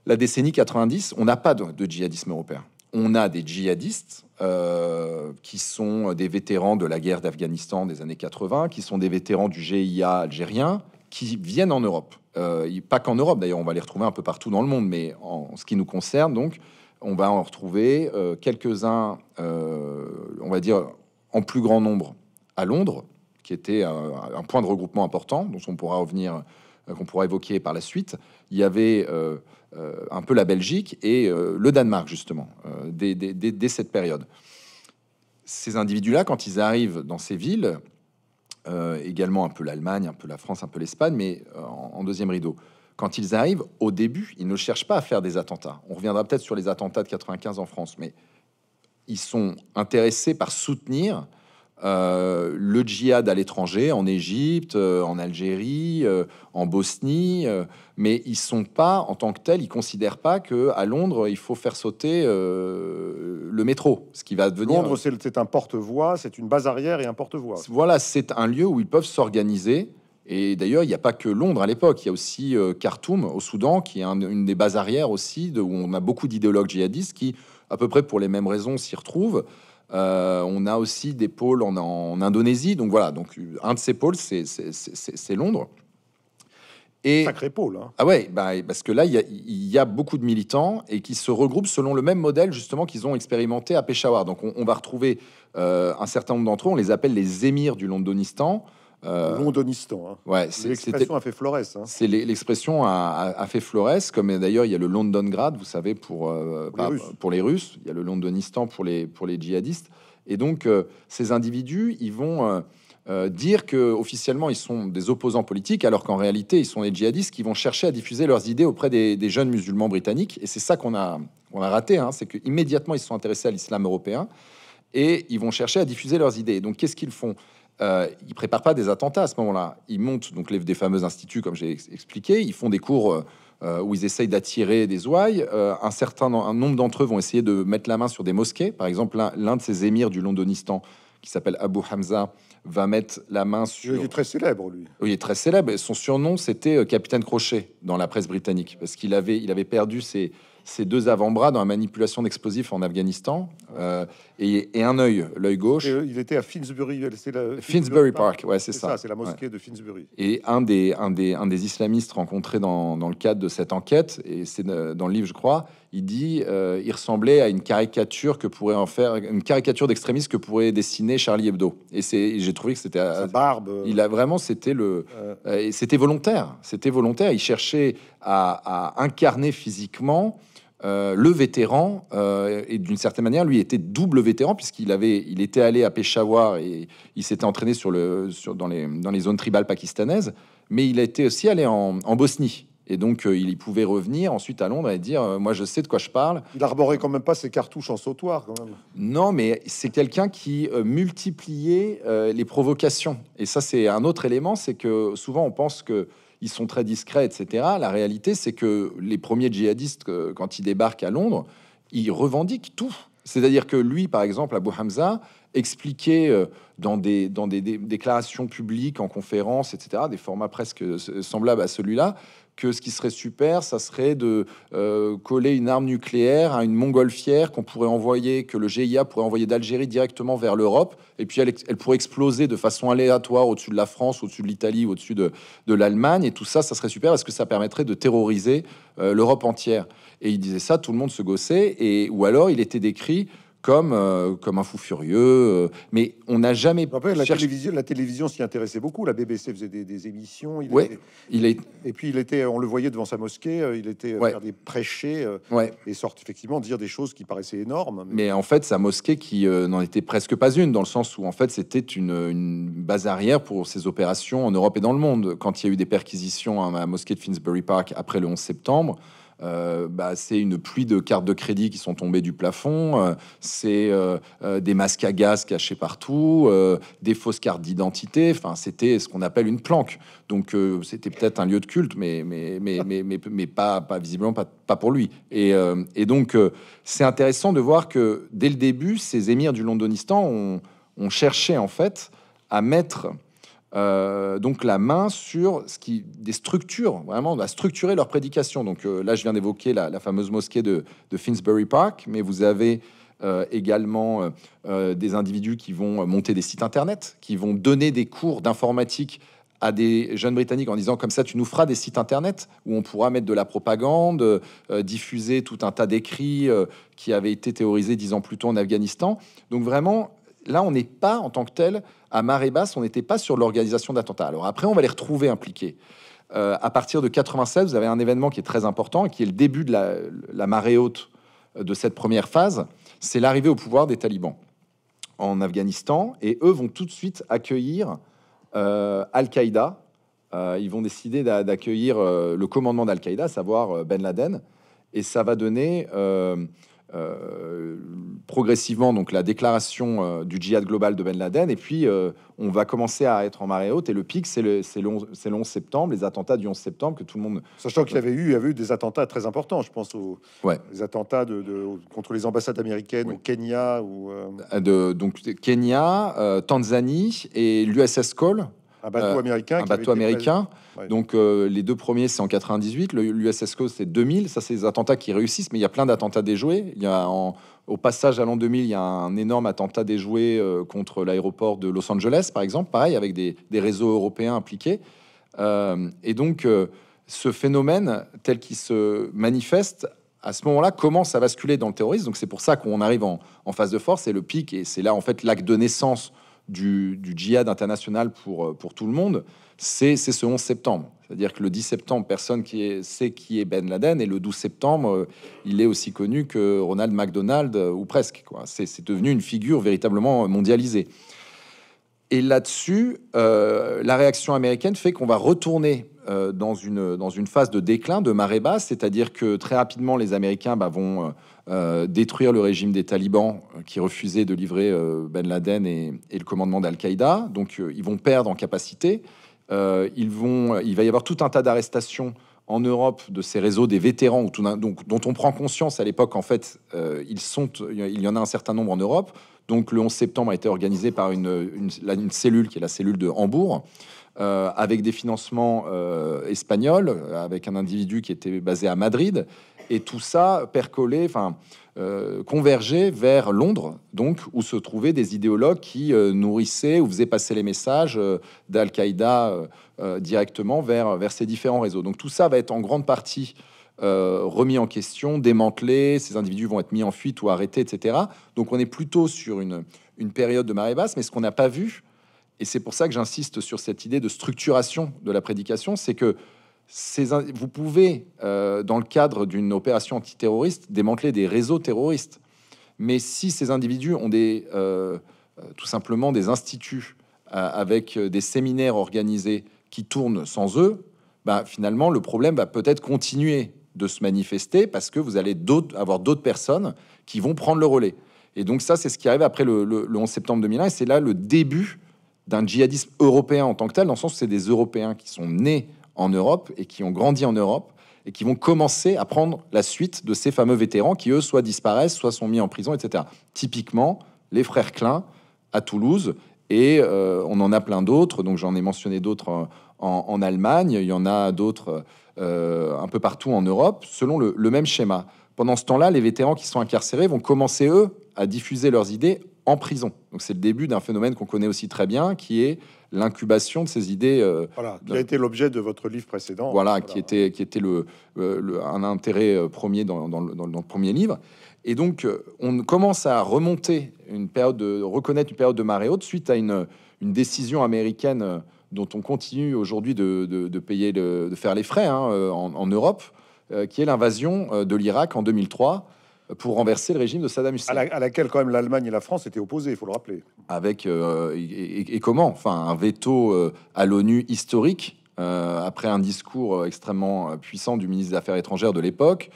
la décennie 90, on n'a pas de djihadisme européen. On a des djihadistes euh, qui sont des vétérans de la guerre d'Afghanistan des années 80, qui sont des vétérans du GIA algérien, qui viennent en Europe. Euh, pas qu'en Europe, d'ailleurs, on va les retrouver un peu partout dans le monde, mais en ce qui nous concerne, donc, on va en retrouver euh, quelques-uns, on va dire, en plus grand nombre à Londres, qui était un point de regroupement important, dont on pourra revenir euh, qu'on pourra évoquer par la suite, il y avait euh, euh, un peu la Belgique et le Danemark, justement, dès, cette période. Ces individus-là, quand ils arrivent dans ces villes, également un peu l'Allemagne, un peu la France, un peu l'Espagne, mais en, en deuxième rideau, quand ils arrivent, au début, ils ne cherchent pas à faire des attentats. On reviendra peut-être sur les attentats de 95 en France, mais ils sont intéressés par soutenir euh, le djihad à l'étranger, en Égypte, euh, en Algérie, euh, en Bosnie, mais ils sont pas, en tant que tels, ils considèrent pas que à Londres il faut faire sauter le métro, ce qui va devenir. Londres, c'est un porte-voix, c'est une base arrière et un porte-voix. Voilà, c'est un lieu où ils peuvent s'organiser. Et d'ailleurs, il n'y a pas que Londres à l'époque, il y a aussi Khartoum au Soudan, qui est une des bases arrières aussi, de, où on a beaucoup d'idéologues djihadistes qui, à peu près pour les mêmes raisons, s'y retrouvent. Euh, on a aussi des pôles en, Indonésie. Donc voilà, donc un de ces pôles, c'est Londres. Et, Sacré pôle. Hein. Ah ouais, bah, parce que là, il y, a beaucoup de militants et qui se regroupent selon le même modèle justement qu'ils ont expérimenté à Peshawar. Donc on, va retrouver euh, un certain nombre d'entre eux, on les appelle les émirs du Londonistan. Euh, Londonistan. Hein. l'expression a fait Flores. Hein. C'est l'expression a, fait Flores, comme d'ailleurs il y a le london Londongrad, vous savez, pour, euh, bah, pour, les Russes, il y a le Londonistan pour les, pour les djihadistes. Et donc euh, ces individus, ils vont dire que officiellement ils sont des opposants politiques, alors qu'en réalité ils sont des djihadistes qui vont chercher à diffuser leurs idées auprès des, jeunes musulmans britanniques. Et c'est ça qu'on a, on a raté, hein, c'est qu'immédiatement ils se sont intéressés à l'islam européen et ils vont chercher à diffuser leurs idées. Donc qu'est-ce qu'ils font il euh, ils préparent pas des attentats à ce moment-là. Ils montent donc les, des fameux instituts, comme j'ai expliqué. Ils font des cours euh, euh, où ils essayent d'attirer des ouailles. un certain un nombre d'entre eux vont essayer de mettre la main sur des mosquées. Par exemple, l'un de ces émirs du Londonistan, qui s'appelle Abu Hamza, va mettre la main sur. Il est très célèbre, lui. Oui, il est très célèbre. Son surnom, c'était Capitaine Crochet dans la presse britannique, parce qu'il avait, il avait perdu ses ses deux avant-bras dans la manipulation d'explosifs en Afghanistan euh, et, un œil, l'œil gauche. Euh, il était à Finsbury, Finsbury Park, ouais, c'est ça. c'est la mosquée de Finsbury. Et un des, un des, un des islamistes rencontrés dans, le cadre de cette enquête, et c'est dans le livre, je crois, il dit, euh, il ressemblait à une caricature que pourrait en faire une caricature d'extrémiste que pourrait dessiner Charlie Hebdo. Et c'est, j'ai trouvé que c'était sa euh, barbe. Il a vraiment, c'était le, c'était volontaire, c'était volontaire. Il cherchait à, à incarner physiquement euh, le vétéran, euh, et d'une certaine manière, lui était double vétéran, puisqu'il avait, il était allé à Peshawar et il s'était entraîné sur le, sur, dans, les, dans les zones tribales pakistanaises, mais il était aussi allé en, Bosnie. Et donc, euh, il y pouvait revenir ensuite à Londres et dire Moi, je sais de quoi je parle. Il arborait quand même pas ses cartouches en sautoir, quand même. Non, mais c'est quelqu'un qui multipliait les provocations. Et ça, c'est un autre élément c'est que souvent, on pense que ils sont très discrets, etc. La réalité, c'est que les premiers djihadistes, euh, quand ils débarquent à Londres, ils revendiquent tout. C'est-à-dire que lui, par exemple, Abu Hamza, expliquait euh, dans, des, dans des, déclarations publiques, en conférences, etc., des formats presque euh, semblables à celui-là, que ce qui serait super, ça serait de euh, coller une arme nucléaire à une montgolfière qu'on pourrait envoyer, que le GIA pourrait envoyer d'Algérie directement vers l'Europe, et puis elle, pourrait exploser de façon aléatoire au-dessus de la France, au-dessus de l'Italie, au-dessus de, l'Allemagne, et tout ça, ça serait super parce que ça permettrait de terroriser euh, l'Europe entière. Et il disait ça, tout le monde se gossait, et, ou alors il était décrit comme, euh, comme un fou furieux. Euh, mais on n'a jamais. la, télévision, la télévision s'y intéressait beaucoup. La BBC faisait des, émissions. Il, est... Et puis, il était, on le voyait devant sa mosquée. Euh, il était des prêchés et sorte effectivement dire des choses qui paraissaient énormes. Mais, en fait, sa mosquée qui n'en était presque pas une, dans le sens où en fait, c'était une, une, base arrière pour ses opérations en Europe et dans le monde. Quand il y a eu des perquisitions à la mosquée de Finsbury Park après le 11 septembre, euh, bah, c'est une pluie de cartes de crédit qui sont tombées du plafond, euh, c'est euh, des masques à gaz cachés partout, des fausses cartes d'identité. Enfin, c'était ce qu'on appelle une planque. Donc, c'était peut-être un lieu de culte, mais mais pas pas visiblement pas, pour lui. Et, donc, c'est intéressant de voir que dès le début, ces émirs du Londonistan ont cherché en fait à mettre euh, donc la main sur ce qui, des structures, vraiment, on va structurer leur prédication. Donc euh, là, je viens d'évoquer la, fameuse mosquée de, Finsbury Park, mais vous avez euh, également des individus qui vont monter des sites internet, qui vont donner des cours d'informatique à des jeunes Britanniques en disant comme ça tu nous feras des sites internet où on pourra mettre de la propagande, diffuser tout un tas d'écrits qui avaient été théorisés dix ans plus tôt en Afghanistan. Donc vraiment, là on n'est pas en tant que tel à marée basse, on n'était pas sur l'organisation d'attentats. Alors après, on va les retrouver impliqués. Euh, à partir de 96, vous avez un événement qui est très important, qui est le début de la, marée haute euh, de cette première phase, c'est l'arrivée au pouvoir des talibans en Afghanistan, et eux vont tout de suite accueillir euh, Al-Qaïda. ils vont décider d'accueillir le commandement d'Al-Qaïda, à savoir Ben Laden, et ça va donner euh, progressivement donc la déclaration euh, du djihad global de Ben Laden et puis euh, on va commencer à être en marée haute et le pic c'est le, c'est septembre les attentats du 11 septembre que tout le monde sachant qu'il y avait eu il y eu des attentats très importants je pense aux les attentats de, contre les ambassades américaines au Kenya ou de, donc Kenya Tanzanie et l'USS Cole un bateau euh, américain. un bateau américain. Donc euh, les deux premiers, c'est en 98. L'USS c'est 2000. Ça, c'est des attentats qui réussissent, mais il y a plein d'attentats déjoués. Il y a au passage à l'an 2000, il y a un énorme attentat déjoué euh, contre l'aéroport de Los Angeles, par exemple. Pareil, avec des, réseaux européens impliqués. et donc, ce phénomène tel qu'il se manifeste à ce moment-là commence à basculer dans le terrorisme. Donc c'est pour ça qu'on arrive en, en, phase de force. C'est le pic, et c'est là en fait l'acte de naissance du, djihad international pour, euh, pour tout le monde, c'est ce 11 septembre. C'est-à-dire que le 10 septembre, personne qui sait qui est Ben Laden, et le 12 septembre, euh, il est aussi connu que Ronald McDonald, euh, ou presque. C'est devenu une figure véritablement mondialisée. Et là-dessus, la réaction américaine fait qu'on va retourner euh, dans, une, dans une phase de déclin, de marée basse, c'est-à-dire que très rapidement, les Américains bah, vont euh, détruire le régime des talibans euh, qui refusait de livrer Ben Laden et, le commandement d'Al-Qaïda. Donc, ils vont perdre en capacité. ils vont, il va y avoir tout un tas d'arrestations en Europe de ces réseaux des vétérans, donc, dont on prend conscience à l'époque, en fait, ils sont, il y en a un certain nombre en Europe. Donc, le 11 septembre a été organisé par une, une cellule qui est la cellule de Hambourg. Euh, avec des financements euh, espagnols, avec un individu qui était basé à Madrid, et tout ça percolait, enfin euh, vers Londres, donc où se trouvaient des idéologues qui euh, nourrissaient ou faisaient passer les messages d'Al-Qaïda directement vers, vers ces différents réseaux. Donc tout ça va être en grande partie remis en question, démantelé, ces individus vont être mis en fuite ou arrêtés, etc. Donc on est plutôt sur une, une période de marée basse, mais ce qu'on n'a pas vu, et c'est pour ça que j'insiste sur cette idée de structuration de la prédication, c'est que ces, vous pouvez, euh, dans le cadre d'une opération antiterroriste, démanteler des réseaux terroristes. Mais si ces individus ont des, euh, euh, tout simplement des instituts avec des séminaires organisés qui tournent sans eux, bah, finalement, le problème va peut-être continuer de se manifester parce que vous allez avoir d'autres personnes qui vont prendre le relais. Et donc ça, c'est ce qui arrive après le, le, le 11 septembre 2001. Et c'est là le début d'un djihadisme européen en tant que tel, dans le sens où c'est des Européens qui sont nés en Europe et qui ont grandi en Europe et qui vont commencer à prendre la suite de ces fameux vétérans qui, eux, soit disparaissent, soit sont mis en prison, etc. Typiquement, les frères Klein à Toulouse, et euh, on en a plein d'autres, donc j'en ai mentionné d'autres euh, en, Allemagne, il y en a d'autres euh, un peu partout en Europe, selon le même schéma. Pendant ce temps-là, les vétérans qui sont incarcérés vont commencer, eux, à diffuser leurs idées en prison. Donc c'est le début d'un phénomène qu'on connaît aussi très bien, qui est l'incubation de ces idées. Euh, voilà, qui a été l'objet de votre livre précédent. Voilà, qui était, qui était le, euh, un intérêt euh, premier dans, le, premier livre. Et donc, on commence à remonter une période, de, reconnaître une période de marée haute suite à une, décision américaine dont on continue aujourd'hui de, payer, de faire les frais hein, en, en, Europe, qui est l'invasion de l'Irak en 2003 pour renverser le régime de Saddam Hussein. À, laquelle, quand même, l'Allemagne et la France étaient opposées, il faut le rappeler. Avec, euh, et, comment Enfin, un veto euh, à l'ONU historique, euh, après un discours extrêmement puissant du ministre des Affaires étrangères de l'époque,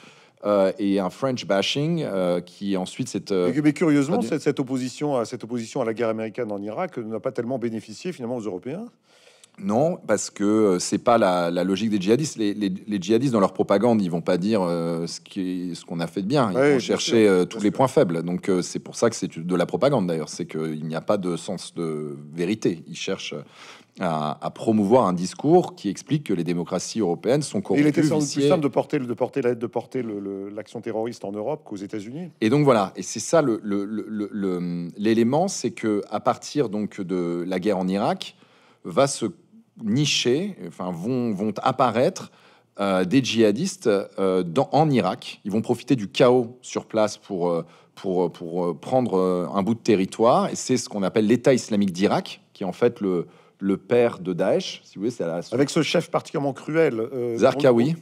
et un French bashing qui ensuite cette mais, curieusement opposition à cette opposition à la guerre américaine en Irak n'a pas tellement bénéficié finalement aux Européens. Non, parce que euh, c'est pas la, logique des djihadistes. Les, djihadistes, dans leur propagande, ils vont pas dire euh, ce qu'on a fait de bien. Ils vont chercher euh, tous les points faibles. Donc c'est pour ça que c'est de la propagande d'ailleurs. C'est qu'il n'y a pas de sens de vérité. Ils cherchent à, promouvoir un discours qui explique que les démocraties européennes sont corrompues. il était sans plus de porter, de porter, de porter l'action terroriste en Europe qu'aux États-Unis. Et donc voilà, et c'est ça l'élément, c'est que à partir donc de la guerre en Irak va se Nichés, enfin, vont, vont apparaître euh, des djihadistes euh, en Irak. Ils vont profiter du chaos sur place pour, euh, pour, pour prendre un bout de territoire. Et c'est ce qu'on appelle l'État islamique d'Irak, qui est en fait le, le père de Daesh, si vous Avec ce chef particulièrement cruel. Zarqawi.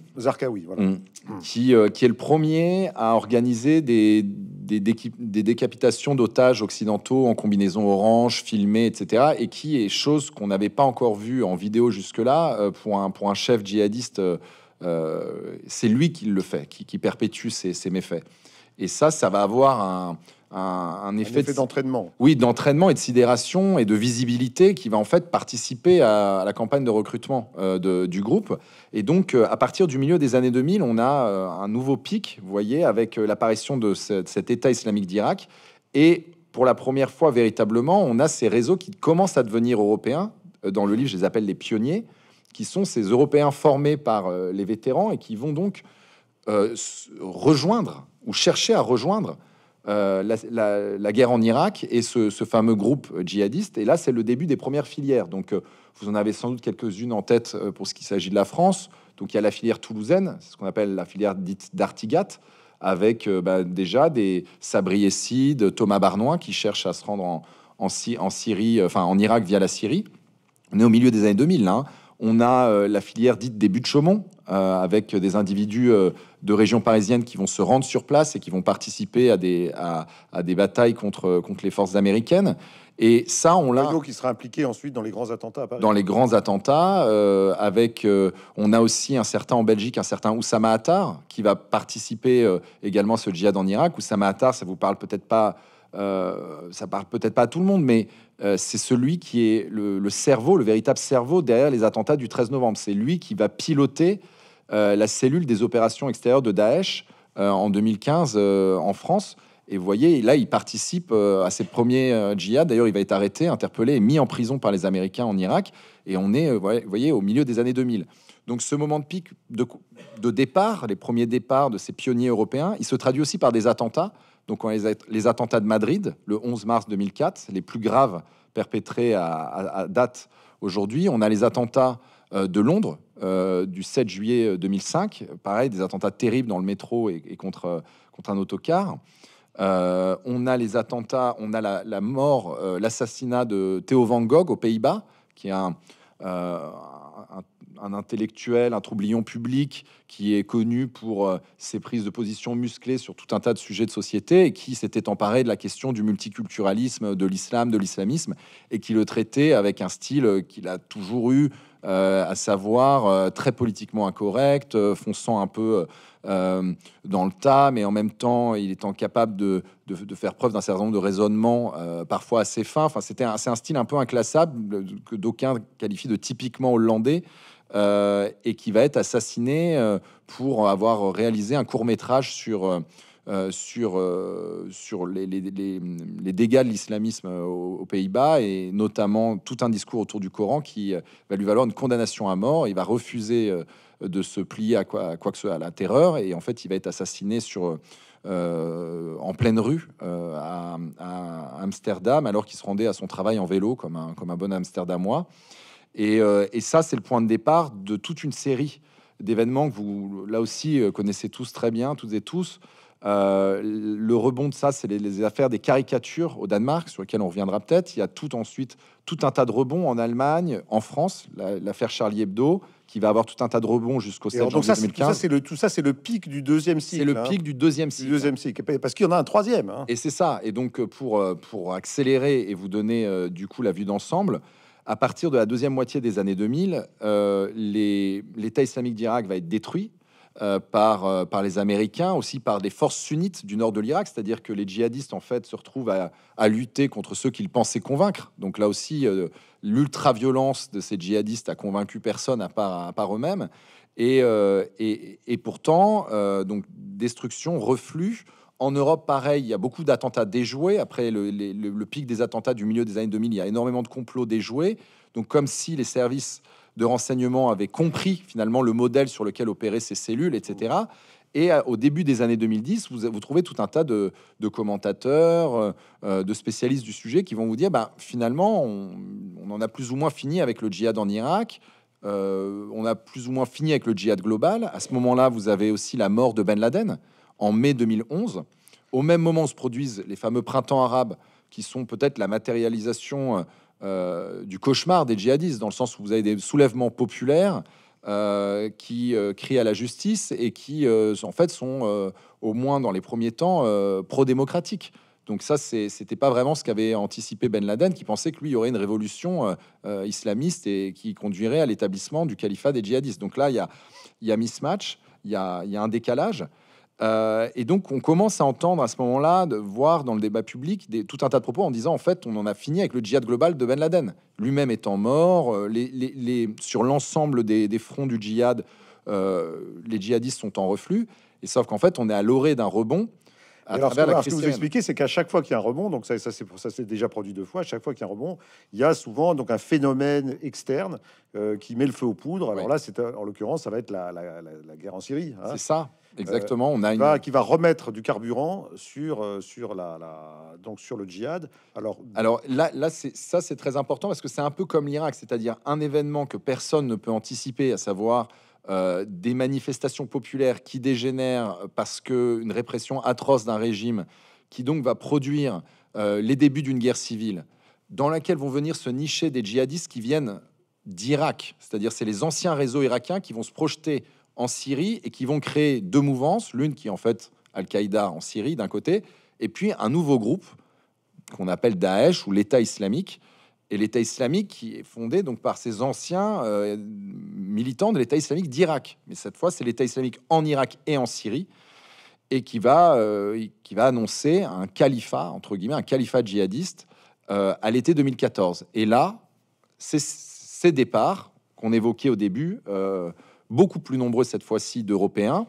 Mm. Qui, qui est le premier à organiser des, des, décapitations d'otages occidentaux en combinaison orange, filmées, etc. Et qui est chose qu'on n'avait pas encore vue en vidéo jusque-là euh, pour, un, pour chef djihadiste. Euh, euh, c'est lui qui le fait, qui, qui perpétue ses méfaits. Et ça, ça va avoir un, un, effet, d'entraînement. Oui, d'entraînement et de sidération et de visibilité qui va en fait participer à, la campagne de recrutement euh, du groupe. Et donc, euh, à partir du milieu des années 2000, on a euh, un nouveau pic, vous voyez, avec l'apparition de, de cet État islamique d'Irak. Et pour la première fois, véritablement, on a ces réseaux qui commencent à devenir européens. Dans le livre, je les appelle les pionniers, qui sont ces Européens formés par les vétérans et qui vont donc rejoindre ou chercher à rejoindre euh, la, guerre en Irak et ce, fameux groupe djihadiste. Et là, c'est le début des premières filières. Donc, euh, vous en avez sans doute quelques-unes en tête euh, pour ce qui s'agit de la France. Donc, il y a la filière toulousaine, c'est ce qu'on appelle la filière dite d'Artigat, avec bah, déjà des sabriécides, Thomas Barnois qui cherchent à se rendre en, Syrie, enfin en Irak via la Syrie. On au milieu des années 2000. Hein. On a la filière dite des de Chaumont, euh, avec des individus euh, de régions parisiennes qui vont se rendre sur place et qui vont participer à des, à, des batailles contre, contre les forces américaines. Et ça, on l'a. qui sera impliqué ensuite dans les grands attentats à Dans les grands attentats, euh, avec. on a aussi un certain en Belgique, un certain Oussama Attar, qui va participer également à ce djihad en Irak. Oussama Attar, ça vous parle peut-être pas. ça parle peut-être pas à tout le monde, mais c'est celui qui est le, cerveau, le véritable cerveau derrière les attentats du 13 novembre. C'est lui qui va piloter euh, la cellule des opérations extérieures de Daesh euh, en 2015 euh, en France. Et vous voyez, là, il participe à ses premiers djihad. D'ailleurs, il va être arrêté, interpellé mis en prison par les Américains en Irak. Et on est, voyez, au milieu des années 2000. Donc ce moment de pic de, départ, les premiers départs de ces pionniers européens, il se traduit aussi par des attentats. Donc les, attentats de Madrid, le 11 mars 2004, les plus graves perpétrés à date aujourd'hui. On a les attentats de Londres, euh, du 7 juillet 2005, euh, pareil, des attentats terribles dans le métro et, contre, euh, contre un autocar. on a les attentats, on a la, mort, l'assassinat de Théo Van Gogh aux Pays-Bas, qui est un, un, intellectuel, un troublion public qui est connu pour ses prises de position musclées sur tout un tas de sujets de société et qui s'était emparé de la question du multiculturalisme, de l'islam, de l'islamisme et qui le traitait avec un style qu'il a toujours eu euh, à savoir euh, très politiquement incorrect, euh, fonçant un peu dans le tas, mais en même temps, il étant capable de, faire preuve d'un certain nombre de raisonnements parfois assez fins. Enfin, c'était c'est un style un peu inclassable que d'aucuns qualifient de typiquement hollandais. et qui va être assassiné pour avoir réalisé un court métrage sur, euh, sur, euh, sur les, les, les, dégâts de l'islamisme aux, Pays-Bas et notamment tout un discours autour du Coran qui euh, va lui valoir une condamnation à mort. Il va refuser de se plier à quoi, que ce soit, à la terreur et en fait il va être assassiné sur. en pleine rue à, Amsterdam, alors qu'il se rendait à son travail en vélo comme un, comme un bon Amsterdamois. Et, et ça, c'est le point de départ de toute une série d'événements que vous, là aussi, connaissez tous très bien, toutes et tous, euh, le rebond de ça, c'est les, affaires des caricatures au Danemark, sur lesquelles on reviendra peut-être. Il y a tout ensuite tout un tas de rebonds en Allemagne, en France, l'affaire Charlie Hebdo, qui va avoir tout un tas de rebonds jusqu'au 7 janvier 2015. Tout ça, c'est le, pic du deuxième cycle. C'est le hein. pic du deuxième cycle. deuxième cycle. Parce qu'il y en a un troisième. Hein. Et c'est ça. Et donc, euh, pour, euh, pour accélérer et vous donner du coup la vue d'ensemble, à partir de la deuxième moitié des années 2000, l'État islamique d'Irak va être détruit euh, euh, par, les Américains, aussi par des forces sunnites du nord de l'Irak, c'est-à-dire que les djihadistes en fait se retrouvent à, lutter contre ceux qu'ils pensaient convaincre. Donc là aussi, euh, l'ultra-violence de ces djihadistes a convaincu personne à part, eux-mêmes. Et, pourtant, donc destruction, reflux. En Europe, pareil, il y a beaucoup d'attentats déjoués. Après le, le, pic des attentats du milieu des années 2000, il y a énormément de complots déjoués. Donc comme si les services de renseignement avaient compris finalement le modèle sur lequel opéraient ces cellules, etc. Et euh, au début des années 2010, vous, vous trouvez tout un tas de, commentateurs, euh, euh, de spécialistes du sujet qui vont vous dire, bah, finalement, on, en a plus ou moins fini avec le djihad en Irak, on a plus ou moins fini avec le djihad global. À ce moment-là, vous avez aussi la mort de Ben Laden en mai 2011. Au même moment se produisent les fameux printemps arabes qui sont peut-être la matérialisation euh, du cauchemar des djihadistes, dans le sens où vous avez des soulèvements populaires euh, qui euh, crient à la justice et qui, en fait, sont au moins dans les premiers temps pro-démocratiques. Donc ça, c'était pas vraiment ce qu'avait anticipé Ben Laden, qui pensait que lui, il y aurait une révolution islamiste et qui conduirait à l'établissement du califat des djihadistes. Donc là, il y a, y mismatch, il y a, un décalage. Euh, et donc, on commence à entendre à ce moment-là, de voir dans le débat public tout un tas de propos en disant en fait, on en a fini avec le djihad global de Ben Laden, lui-même étant mort, euh, sur l'ensemble des, fronts du djihad, euh, les djihadistes sont en reflux. Et sauf qu'en fait, on est à l'orée d'un rebond alors, ce, vous expliquez, c'est qu'à chaque fois qu'il y a un rebond, donc ça, ça c'est pour ça, c'est déjà produit deux fois. À chaque fois qu'il y a un rebond, il y a souvent donc un phénomène externe euh, qui met le feu aux poudres. Alors là, c'est euh, en l'occurrence, ça va être la, guerre en Syrie. Hein. C'est ça. Exactement, euh, on a une... qui va remettre du carburant sur sur la donc sur le djihad. Alors alors là là c'est ça c'est très important parce que c'est un peu comme l'Irak, c'est-à-dire un événement que personne ne peut anticiper, à savoir euh, des manifestations populaires qui dégénèrent parce qu'une répression atroce d'un régime qui donc va produire euh, les débuts d'une guerre civile dans laquelle vont venir se nicher des djihadistes qui viennent d'Irak, c'est-à-dire c'est les anciens réseaux irakiens qui vont se projeter en Syrie et qui vont créer deux mouvances, l'une qui est en fait Al-Qaïda en Syrie d'un côté, et puis un nouveau groupe qu'on appelle Daesh ou l'État islamique, et l'État islamique qui est fondé donc par ces anciens euh, militants de l'État islamique d'Irak. Mais cette fois, c'est l'État islamique en Irak et en Syrie et qui va, euh, qui va annoncer un califat, entre guillemets, un califat djihadiste euh, à l'été 2014. Et là, c'est ces départs qu'on évoquait au début, beaucoup plus nombreux cette fois-ci d'Européens,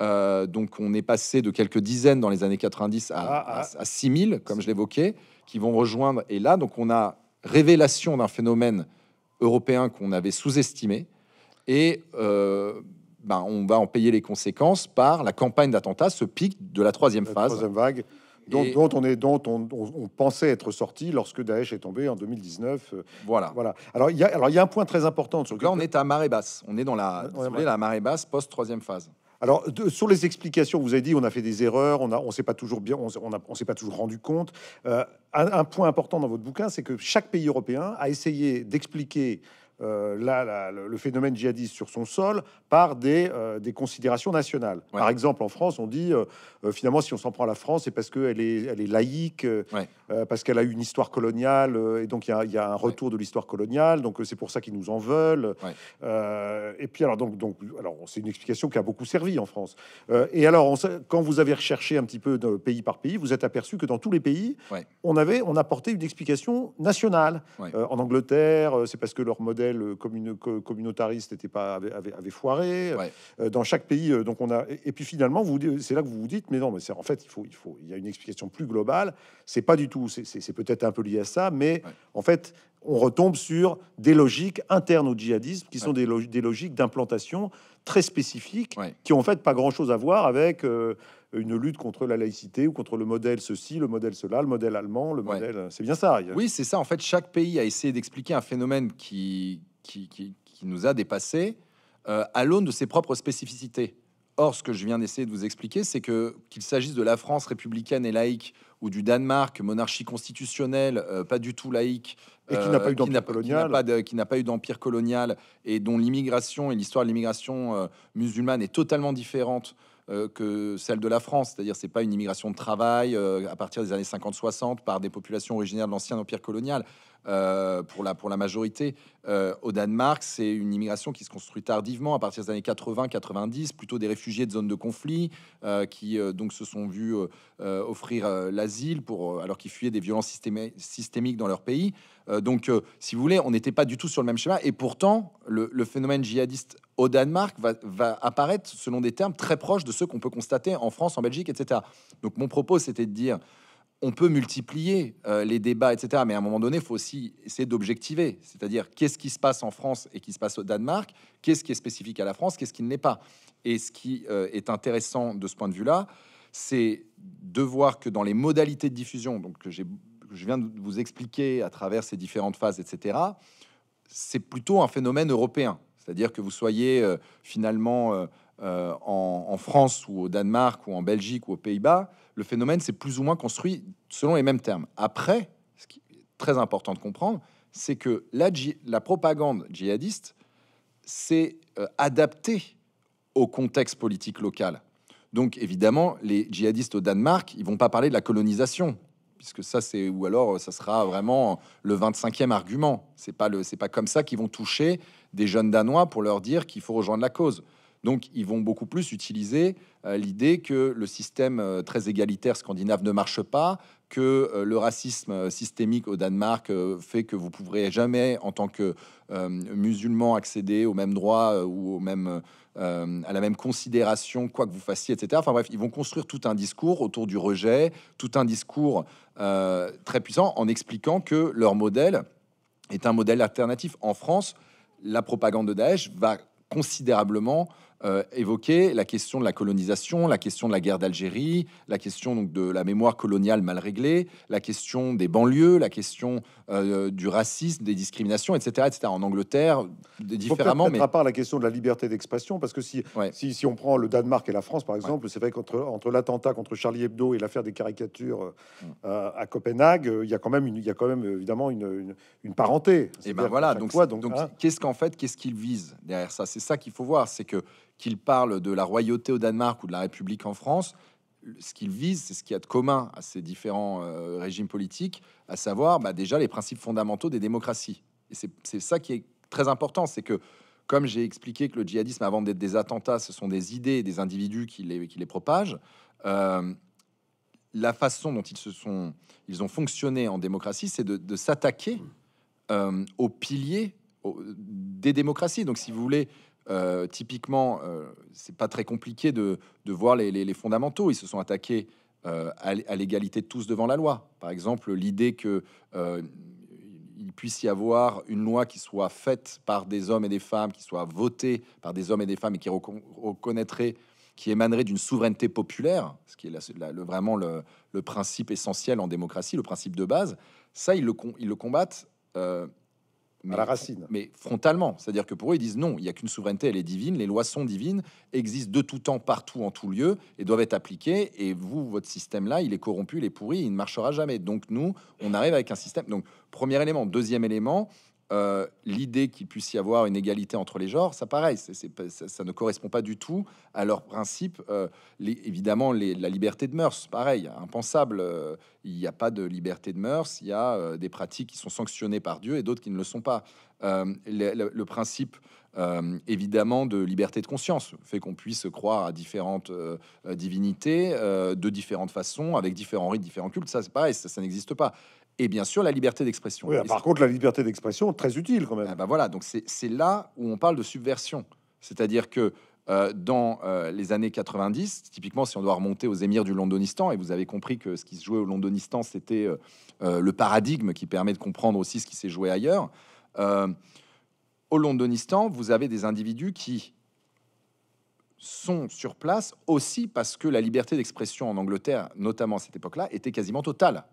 donc on est passé de quelques dizaines dans les années 90 ah, ah. à, à 6000, comme je l'évoquais, qui vont rejoindre. Et là, donc on a révélation d'un phénomène européen qu'on avait sous-estimé. Et euh, ben, on va en payer les conséquences par la campagne d'attentats, ce pic de la troisième la phase. Troisième vague. Dont, on est, dont on, pensait être sorti lorsque Daesh est tombé en 2019. Euh, voilà. voilà. Alors, il y a, un point très important. Sur là, on est à marée basse. On est dans la, la marée basse post-troisième phase. Alors, sur les explications, vous avez dit, on a fait des erreurs, on ne on s'est pas toujours bien, on, on, pas toujours rendu compte. Euh, un, point important dans votre bouquin, c'est que chaque pays européen a essayé d'expliquer euh, le phénomène djihadiste sur son sol par des, euh, considérations nationales. Par exemple, en France, on dit euh, finalement, si on s'en prend à la France, c'est parce qu'elle est, elle est laïque, parce qu'elle a une histoire coloniale, et donc il y, a un retour de l'histoire coloniale, donc c'est pour ça qu'ils nous en veulent. et puis, alors, donc, donc alors, c'est une explication qui a beaucoup servi en France. et alors, quand vous avez recherché un petit peu de pays par pays, vous êtes aperçu que dans tous les pays, on avait, on apportait une explication nationale. en Angleterre, c'est parce que leur modèle modèle euh, communautariste était pas, avait, foiré. Euh, dans chaque pays, euh, donc on a. Et puis finalement, vous, c'est là que vous vous dites, mais non, mais c'est en fait, il faut, il faut, il y a une explication plus globale. C'est pas du tout, c'est peut-être un peu lié à ça, mais en fait, on retombe sur des logiques internes au djihadisme qui sont des, des, logiques d'implantation très spécifiques qui ont en fait pas grand chose à voir avec une lutte contre la laïcité ou contre le modèle ceci, le modèle cela, le modèle allemand, le modèle. C'est bien ça. Oui, c'est ça. En fait, chaque pays a essayé d'expliquer un phénomène qui, qui, qui, nous a dépassé euh, à l'aune de ses propres spécificités. Or, ce que je viens d'essayer de vous expliquer, c'est que qu'il s'agisse de la France républicaine et laïque ou du Danemark, monarchie constitutionnelle, euh, pas du tout laïque, et qui n'a pas eu euh, d'empire colonial, qui n'a pas, eu d'empire colonial et dont l'immigration et l'histoire de l'immigration musulmane est totalement différente euh, que celle de la France. C'est-à-dire, n'est pas une immigration de travail euh, à partir des années 50-60 par des populations originaires de l'ancien empire colonial. Euh, pour, la, pour la majorité. Euh, au Danemark, c'est une immigration qui se construit tardivement, à partir des années 80-90, plutôt des réfugiés de zones de conflit euh, qui donc se sont vus offrir l'asile pour alors qu'ils fuyaient des violences systémiques dans leur pays. donc, si vous voulez, on n'était pas du tout sur le même schéma. Et pourtant, le, phénomène djihadiste au Danemark va, va, apparaître selon des termes très proches de ceux qu'on peut constater en France, en Belgique, etc. Donc, mon propos, c'était de dire on peut multiplier euh, les débats, etc. Mais à un moment donné, il faut aussi essayer d'objectiver, c'est-à-dire qu'est-ce qui se passe en France et qui se passe au Danemark, qu'est-ce qui est spécifique à la France, qu'est-ce qui ne l'est pas. Et ce qui euh, est intéressant de ce point de vue-là, c'est de voir que dans les modalités de diffusion, donc que, je viens de vous expliquer à travers ces différentes phases, etc., c'est plutôt un phénomène européen. C'est-à-dire que vous soyez euh, finalement en France ou au Danemark ou en Belgique ou aux Pays-Bas, le phénomène s'est plus ou moins construit selon les mêmes termes. Après, ce qui est très important de comprendre, c'est que la, propagande djihadiste s'est euh, adaptée au contexte politique local. Donc évidemment, les djihadistes au Danemark, ils vont pas parler de la colonisation, puisque ça c'est ou alors ça sera vraiment le 25e argument. C'est pas c'est pas comme ça qu'ils vont toucher des jeunes danois pour leur dire qu'il faut rejoindre la cause. Donc, ils vont beaucoup plus utiliser euh, l'idée que le système euh, très égalitaire scandinave ne marche pas, que euh, le racisme systémique au Danemark fait que vous ne pourrez jamais, en tant que musulman, accéder aux mêmes droits ou aux à la même considération, quoi que vous fassiez, etc. Enfin bref, ils vont construire tout un discours autour du rejet, tout un discours très puissant en expliquant que leur modèle est un modèle alternatif. En France, la propagande de Daesh va considérablement euh, évoquer évoqué la question de la colonisation, la question de la guerre d'Algérie, la question donc, de la mémoire coloniale mal réglée, la question des banlieues, la question euh, du racisme, des discriminations, etc., etc. En Angleterre, différemment. mais à part la question de la liberté d'expression, parce que si, si, on prend le Danemark et la France, par exemple, c'est vrai qu'entre entre, l'attentat contre Charlie Hebdo et l'affaire des caricatures euh, mm. à Copenhague, il y a quand même, il y a quand même évidemment une, une, parenté. Et eh ben voilà, donc, donc, hein. qu'est-ce qu'en fait, qu'est-ce qu'ils visent derrière ça C'est ça qu'il faut voir, c'est que qu'il parle de la royauté au Danemark ou de la République en France, ce qu'il vise, c'est ce qu'il y a de commun à ces différents euh, régimes politiques, à savoir bah, déjà les principes fondamentaux des démocraties. Et c'est ça qui est très important, c'est que, comme j'ai expliqué que le djihadisme, avant d'être des attentats, ce sont des idées des individus qui les, qui les propagent, euh, la façon dont ils, se sont, ils ont fonctionné en démocratie, c'est de, s'attaquer euh, aux piliers des démocraties. Donc, si vous voulez, euh, typiquement, euh, c'est pas très compliqué de, voir les, fondamentaux. Ils se sont attaqués euh, à l'égalité de tous devant la loi. Par exemple, l'idée que euh, il puisse y avoir une loi qui soit faite par des hommes et des femmes, qui soit votée par des hommes et des femmes et qui reconnaîtrait, qui émanerait d'une souveraineté populaire, ce qui est le, vraiment le, principe essentiel en démocratie, le principe de base. Ça, le, ils le combattent mais, la racine. Mais frontalement. C'est-à-dire que pour eux, ils disent non, il n'y a qu'une souveraineté, elle est divine, les lois sont divines, existent de tout temps, partout, en tout lieu, et doivent être appliquées. Et vous, votre système-là, il est corrompu, il est pourri, il ne marchera jamais. Donc nous, on arrive avec un système. Donc, premier élément. Deuxième élément, euh, l'idée qu'il puisse y avoir une égalité entre les genres, ça pareil, c'est ça, ne correspond pas du tout à leur principe. Euh, évidemment, la liberté de mœurs, pareil, impensable. Euh, il n'y a pas de liberté de mœurs, il y a des pratiques qui sont sanctionnées par Dieu et d'autres qui ne le sont pas. Le, principe, évidemment, de liberté de conscience, fait qu'on puisse croire à différentes divinités de différentes façons, avec différents rites, différents cultes, ça c'est pareil, ça n'existe pas et bien sûr la liberté d'expression. par contre, la liberté d'expression, très utile quand même. Ah ben voilà, donc c'est là où on parle de subversion. C'est-à-dire que euh, dans euh, les années 90, typiquement si on doit remonter aux émirs du Londonistan, et vous avez compris que ce qui se jouait au Londonistan, c'était euh, le paradigme qui permet de comprendre aussi ce qui s'est joué ailleurs. au Londonistan, vous avez des individus qui sont sur place aussi parce que la liberté d'expression en Angleterre, notamment à cette époque-là, était quasiment totale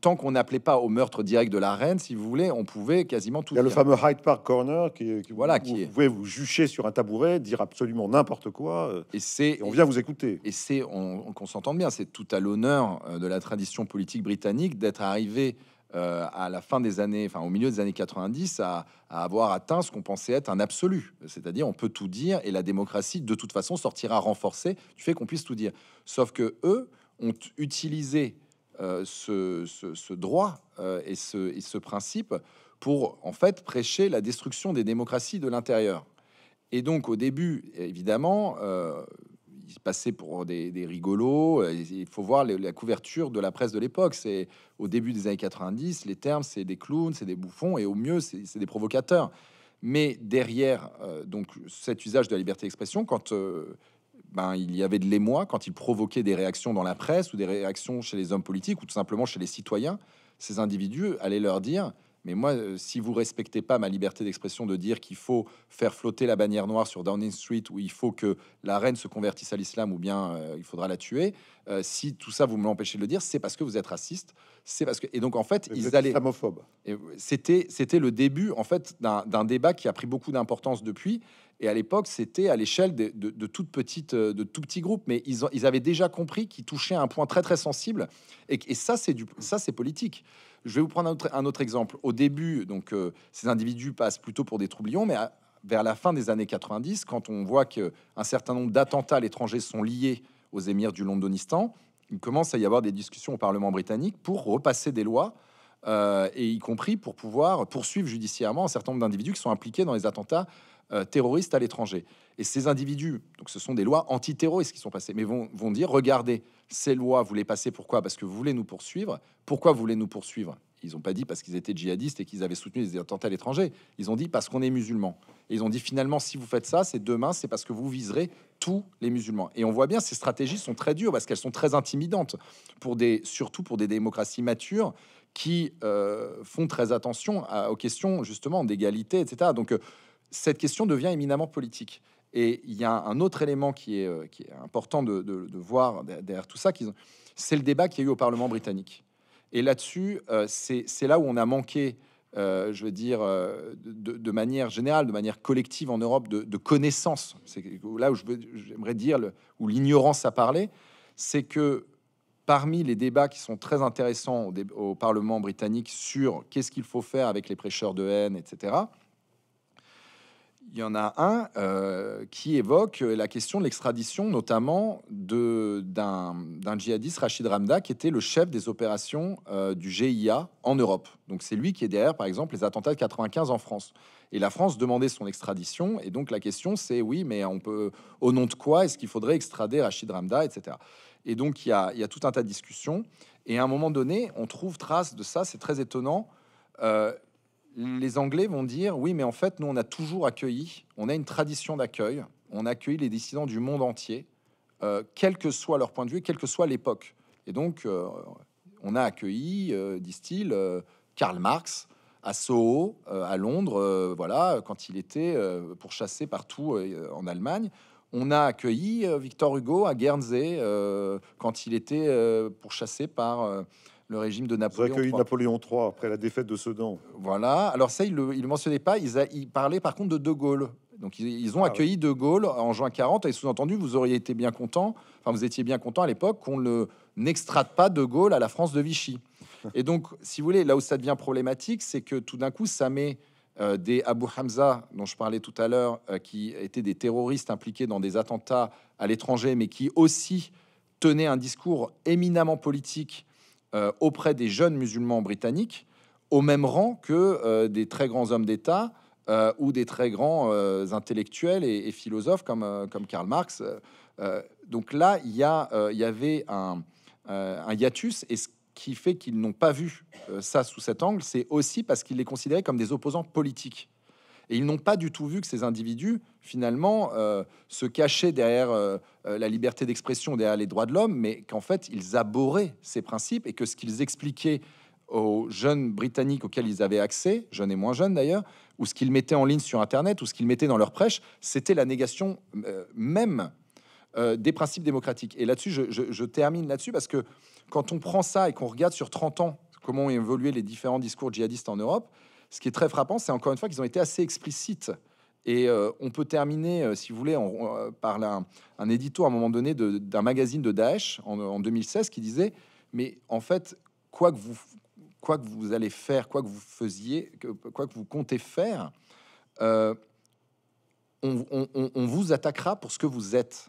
tant qu'on n'appelait pas au meurtre direct de la reine, si vous voulez, on pouvait quasiment tout. Il y a le fameux Hyde Park Corner qui, voilà, qui vous pouvez vous jucher sur un tabouret, dire absolument n'importe quoi. Euh, et c'est on vient vous écouter. Et c'est on, qu'on s'entende bien, c'est tout à l'honneur euh, de la tradition politique britannique d'être arrivé euh, à la fin des années, enfin au milieu des années 90, à, avoir atteint ce qu'on pensait être un absolu. C'est-à-dire, on peut tout dire et la démocratie, de toute façon, sortira renforcée du fait qu'on puisse tout dire. Sauf que eux ont utilisé euh, ce, ce, droit euh, et ce, principe pour en fait prêcher la destruction des démocraties de l'intérieur. Et donc au début, évidemment, euh, il ils passaient pour des, rigolos. Il faut voir la couverture de la presse de l'époque. C'est au début des années 90, les termes, c'est des clowns, c'est des bouffons, et au mieux, c'est des provocateurs. Mais derrière donc cet usage de la liberté d'expression, quand ben, il y avait de l'émoi quand il provoquait des réactions dans la presse ou des réactions chez les hommes politiques ou tout simplement chez les citoyens. Ces individus allaient leur dire mais moi, euh, si vous respectez pas ma liberté d'expression de dire qu'il faut faire flotter la bannière noire sur Downing Street ou il faut que la reine se convertisse à l'islam ou bien euh, il faudra la tuer, euh, si tout ça vous me l'empêchez de le dire, c'est parce que vous êtes raciste. C'est parce que et donc en fait ils allaient C'était c'était le début en fait d'un débat qui a pris beaucoup d'importance depuis et à l'époque, c'était à l'échelle de, toute petite, euh, de tout petits groupes, mais ils, ils avaient déjà compris qu'ils touchaient à un point très très sensible. Et, ça, c'est du, ça c'est politique. Je vais vous prendre un autre, exemple. Au début, donc euh, ces individus passent plutôt pour des troublions, mais vers la fin des années 90, quand on voit que un certain nombre d'attentats à l'étranger sont liés aux émirs du Londonistan, il commence à y avoir des discussions au Parlement britannique pour repasser des lois euh, et y compris pour pouvoir poursuivre judiciairement un certain nombre d'individus qui sont impliqués dans les attentats euh, terroristes à l'étranger. Et ces individus, donc ce sont des lois antiterroristes qui sont passées, mais vont, vont dire regardez, ces lois, vous les passez pourquoi Parce que vous voulez nous poursuivre. Pourquoi vous voulez nous poursuivre Ils n'ont pas dit parce qu'ils étaient djihadistes et qu'ils avaient soutenu des attentats à l'étranger. Ils ont dit parce qu'on est musulmans. Et ils ont dit finalement, si vous faites ça, c'est demain, c'est parce que vous viserez tous les musulmans. Et on voit bien, ces stratégies sont très dures parce qu'elles sont très intimidantes, pour des, surtout pour des démocraties matures qui euh, font très attention aux questions justement d'égalité, etc. Donc euh, cette question devient éminemment politique. Et il y a un autre élément qui est, euh, important de, voir derrière tout ça, c'est le débat qu'il y a eu au Parlement britannique. Et là-dessus, euh, c'est là où on a manqué, euh, je veux dire, de, manière générale, de manière collective en Europe, de, connaissances. connaissance. C'est là où j'aimerais dire, où l'ignorance a parlé, c'est que parmi les débats qui sont très intéressants au Parlement britannique sur qu'est-ce qu'il faut faire avec les prêcheurs de haine, etc., il y en a un euh, qui évoque euh, la question de l'extradition, notamment d'un djihadiste, Rachid Ramda, qui était le chef des opérations euh, du GIA en Europe. Donc c'est lui qui est derrière, par exemple, les attentats de 95 en France. Et la France demandait son extradition. Et donc la question, c'est oui, mais on peut, au nom de quoi est-ce qu'il faudrait extrader Rachid Ramda, etc. Et donc il y, a, tout un tas de discussions. Et à un moment donné, on trouve trace de ça. C'est très étonnant les Anglais vont dire oui, mais en fait, nous, on a toujours accueilli, on a une tradition d'accueil, on accueille les dissidents du monde entier, euh, quel que soit leur point de vue, quelle que soit l'époque. Et donc, euh, on a accueilli, euh, disent-ils, euh, Karl Marx à Soho, à Londres, voilà, quand il était pourchassé partout en Allemagne. On a accueilli Victor Hugo à Guernsey quand il était pourchassé par le régime de Napoléon III. Napoléon III après la défaite de Sedan. Voilà. Alors ça, il ne le, mentionnait pas. Il parlait par contre de De Gaulle. Donc ils, ont ah accueilli De Gaulle en juin 40 et sous-entendu, vous auriez été bien content, enfin vous étiez bien content à l'époque qu'on ne n'extrate pas De Gaulle à la France de Vichy. *laughs* et donc, si vous voulez, là où ça devient problématique, c'est que tout d'un coup, ça met euh, des Abu Hamza, dont je parlais tout à l'heure, euh, qui étaient des terroristes impliqués dans des attentats à l'étranger, mais qui aussi tenaient un discours éminemment politique euh, auprès des jeunes musulmans britanniques au même rang que euh, des très grands hommes d'État euh, ou des très grands intellectuels et, philosophes comme, Karl Marx. donc là, il y, avait un, un, hiatus et ce qui fait qu'ils n'ont pas vu ça sous cet angle, c'est aussi parce qu'ils les considéraient comme des opposants politiques. Et ils n'ont pas du tout vu que ces individus, finalement, euh, se cachaient derrière euh, euh, la liberté d'expression, derrière les droits de l'homme, mais qu'en fait, ils abhorraient ces principes et que ce qu'ils expliquaient aux jeunes britanniques auxquels ils avaient accès, jeunes et moins jeunes d'ailleurs, ou ce qu'ils mettaient en ligne sur Internet, ou ce qu'ils mettaient dans leur prêche, c'était la négation même des principes démocratiques. Et là-dessus, je, je, termine là-dessus parce que quand on prend ça et qu'on regarde sur 30 ans comment ont évolué les différents discours djihadistes en Europe, ce qui est très frappant, c'est encore une fois qu'ils ont été assez explicites. Et euh, on peut terminer, euh, si vous voulez, en, euh, par un, un, édito à un moment donné d'un magazine de Daesh en, 2016 qui disait Mais en fait, quoi que vous, quoi que vous allez faire, quoi que vous faisiez, que, quoi que vous comptez faire, on, vous attaquera pour ce que vous êtes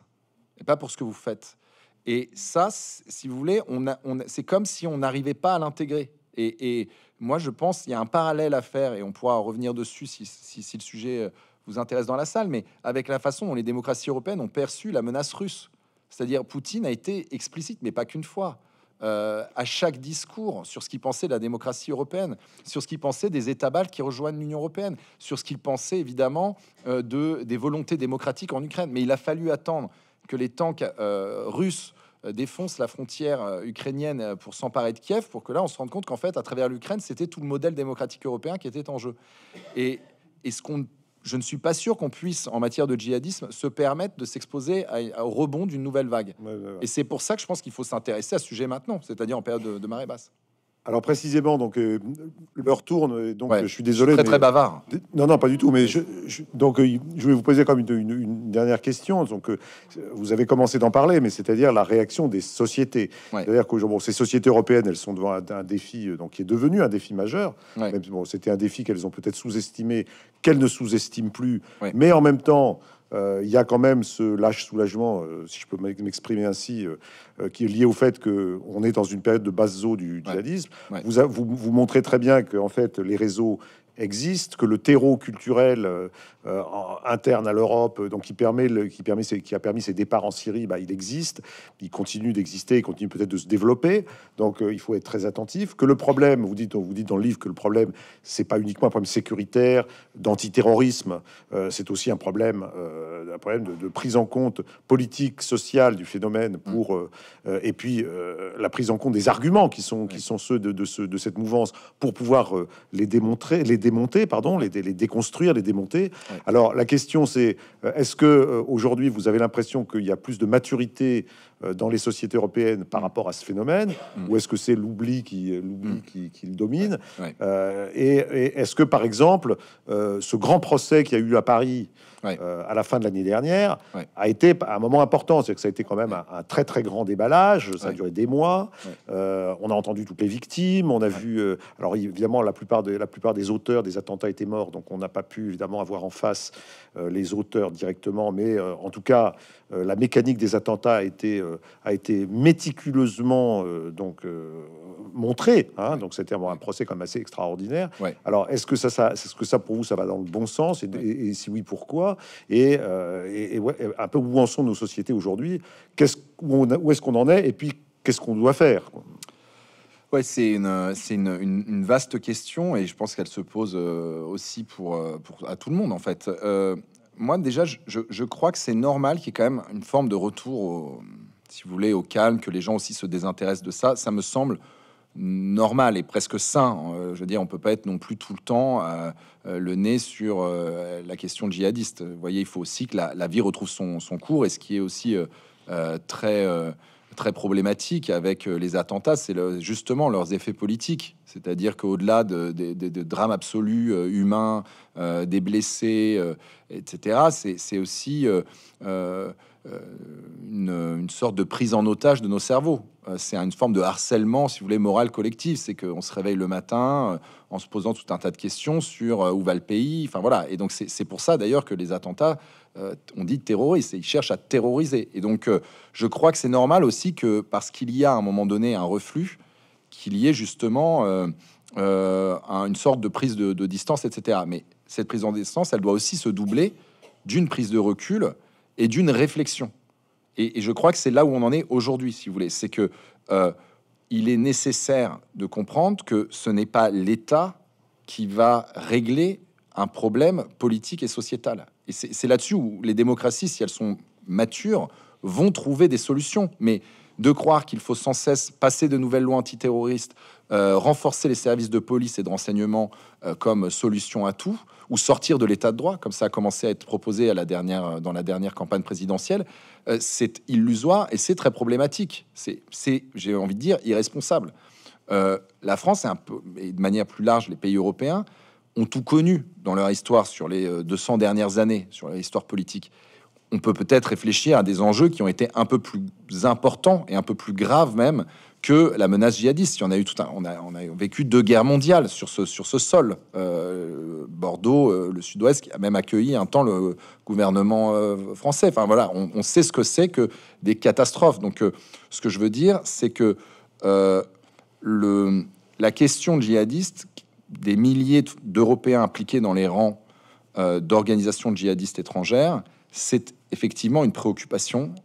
et pas pour ce que vous faites. Et ça, si vous voulez, on a, c'est comme si on n'arrivait pas à l'intégrer. Et, et moi, je pense qu'il y a un parallèle à faire, et on pourra revenir dessus si, le sujet euh, vous intéresse dans la salle, mais avec la façon dont les démocraties européennes ont perçu la menace russe. C'est-à-dire, Poutine a été explicite, mais pas qu'une fois. Euh, à chaque discours sur ce qu'il pensait de la démocratie européenne, sur ce qu'il pensait des États baltes qui rejoignent l'Union européenne, sur ce qu'il pensait évidemment euh, de, des volontés démocratiques en Ukraine. Mais il a fallu attendre que les tanks russes euh, défonce la frontière euh, ukrainienne euh, pour s'emparer de Kiev, pour que là, on se rende compte qu'en fait, à travers l'Ukraine, c'était tout le modèle démocratique européen qui était en jeu. Et, est ce qu'on je ne suis pas sûr qu'on puisse, en matière de djihadisme, se permettre de s'exposer au rebond d'une nouvelle vague. Et c'est pour ça que je pense qu'il faut s'intéresser à ce sujet maintenant, c'est-à-dire en période de marée basse. Alors précisément, donc euh, l'heure tourne, donc je suis désolé. Je très, très bavard. Non, non, pas du tout. Mais je, donc euh, je vais vous poser comme une, une, dernière question. Donc euh, vous avez commencé d'en parler, mais c'est-à-dire la réaction des sociétés. C'est-à-dire que ces sociétés européennes, elles sont devant un, défi euh, donc qui est devenu un défi majeur. bon, c'était un défi qu'elles ont peut-être sous-estimé, qu'elles ne sous-estiment plus. Mais en même temps, euh, il y a quand même ce lâche soulagement, euh, si je peux m'exprimer ainsi, euh, qui est lié au fait qu'on est dans une période de basse eau du djihadisme. Vous, vous, montrez très bien que fait les réseaux existe, que le terreau culturel euh, interne à l'Europe, euh, donc qui permet, le, qui permet, qui a permis ses départs en Syrie, bah, il existe, il continue d'exister, il continue peut-être de se développer. Donc euh, il faut être très attentif. Que le problème, vous dites, vous dites dans le livre que le problème, c'est pas uniquement un problème sécuritaire, d'antiterrorisme, c'est aussi un problème, un problème de, prise en compte politique, sociale du phénomène pour, mm. et puis la prise en compte des arguments qui sont, qui sont ceux de, de, ce, de cette mouvance pour pouvoir les démontrer, les démonter, pardon, les, déconstruire, les démonter. Alors la question c'est euh, est-ce que euh, aujourd'hui vous avez l'impression qu'il y a plus de maturité euh, dans les sociétés européennes par mm. rapport à ce phénomène, mm. ou est-ce que c'est l'oubli qui, mm. le domine Et, et est-ce que par exemple ce grand procès qui a eu à Paris euh, à la fin de l'année dernière, a été un moment important. C'est que ça a été quand même un, très très grand déballage. Ça a duré des mois. Euh, on a entendu toutes les victimes. On a vu. Euh, alors évidemment, la plupart, de, la plupart des auteurs des attentats étaient morts, donc on n'a pas pu évidemment avoir en face les auteurs directement. Mais en tout cas, euh, la mécanique des attentats a été, euh, a été méticuleusement euh, donc montrée. Hein. donc c'était un procès quand même assez extraordinaire. Alors est-ce que ça, ça ce que ça pour vous ça va dans le bon sens et, si oui pourquoi et, ouais, un peu où en sont nos sociétés aujourd'hui quest où, est-ce qu'on en est et puis qu'est-ce qu'on doit faire Ouais, c'est une, vaste question et je pense qu'elle se pose aussi pour, à tout le monde en fait moi, déjà, je, je, crois que c'est normal qu'il y ait quand même une forme de retour, au, si vous voulez, au calme, que les gens aussi se désintéressent de ça. Ça me semble normal et presque sain. Euh, je veux dire, on peut pas être non plus tout le temps euh, euh, le nez sur la question djihadiste. Vous voyez, il faut aussi que la, la vie retrouve son, son, cours et ce qui est aussi très très problématique avec euh, les attentats, c'est justement leurs effets politiques. C'est-à-dire qu'au-delà des drames absolus euh, humains, euh, des blessés, etc., c'est aussi euh, une, sorte de prise en otage de nos cerveaux. Euh, c'est une forme de harcèlement, si vous voulez, moral collectif. C'est qu'on se réveille le matin euh, en se posant tout un tas de questions sur où va le pays. Enfin voilà. Et donc c'est pour ça d'ailleurs que les attentats, on dit terroristes, ils cherchent à terroriser. Et donc je crois que c'est normal aussi que parce qu'il y a à un moment donné un reflux, qu'il y ait justement une sorte de prise de, de, distance, etc. Mais cette prise de distance, elle doit aussi se doubler d'une prise de recul et d'une réflexion. Et, je crois que c'est là où on en est aujourd'hui, si vous voulez. C'est que euh, il est nécessaire de comprendre que ce n'est pas l'État qui va régler un problème politique et sociétal. Et c'est là-dessus où les démocraties, si elles sont matures, vont trouver des solutions. Mais de croire qu'il faut sans cesse passer de nouvelles lois antiterroristes, euh, renforcer les services de police et de renseignement euh, comme solution à tout, ou sortir de l'état de droit, comme ça a commencé à être proposé à la dernière, euh, dans la dernière campagne présidentielle, euh, c'est illusoire et c'est très problématique. C'est, j'ai envie de dire, irresponsable. Euh, la France, et, un peu, et de manière plus large, les pays européens, ont tout connu dans leur histoire sur les 200 dernières années, sur l'histoire politique. On peut peut-être réfléchir à des enjeux qui ont été un peu plus importants et un peu plus graves même que la menace djihadiste. On a, eu tout un, on a, vécu deux guerres mondiales sur ce, sur ce sol. Euh, Bordeaux, euh, le sud-ouest, qui a même accueilli un temps le gouvernement euh, français. Enfin voilà, on, on sait ce que c'est que des catastrophes. Donc ce que je veux dire, c'est que le, la question djihadiste, des milliers d'Européens impliqués dans les rangs d'organisations djihadistes étrangères, c'est effectivement une préoccupation,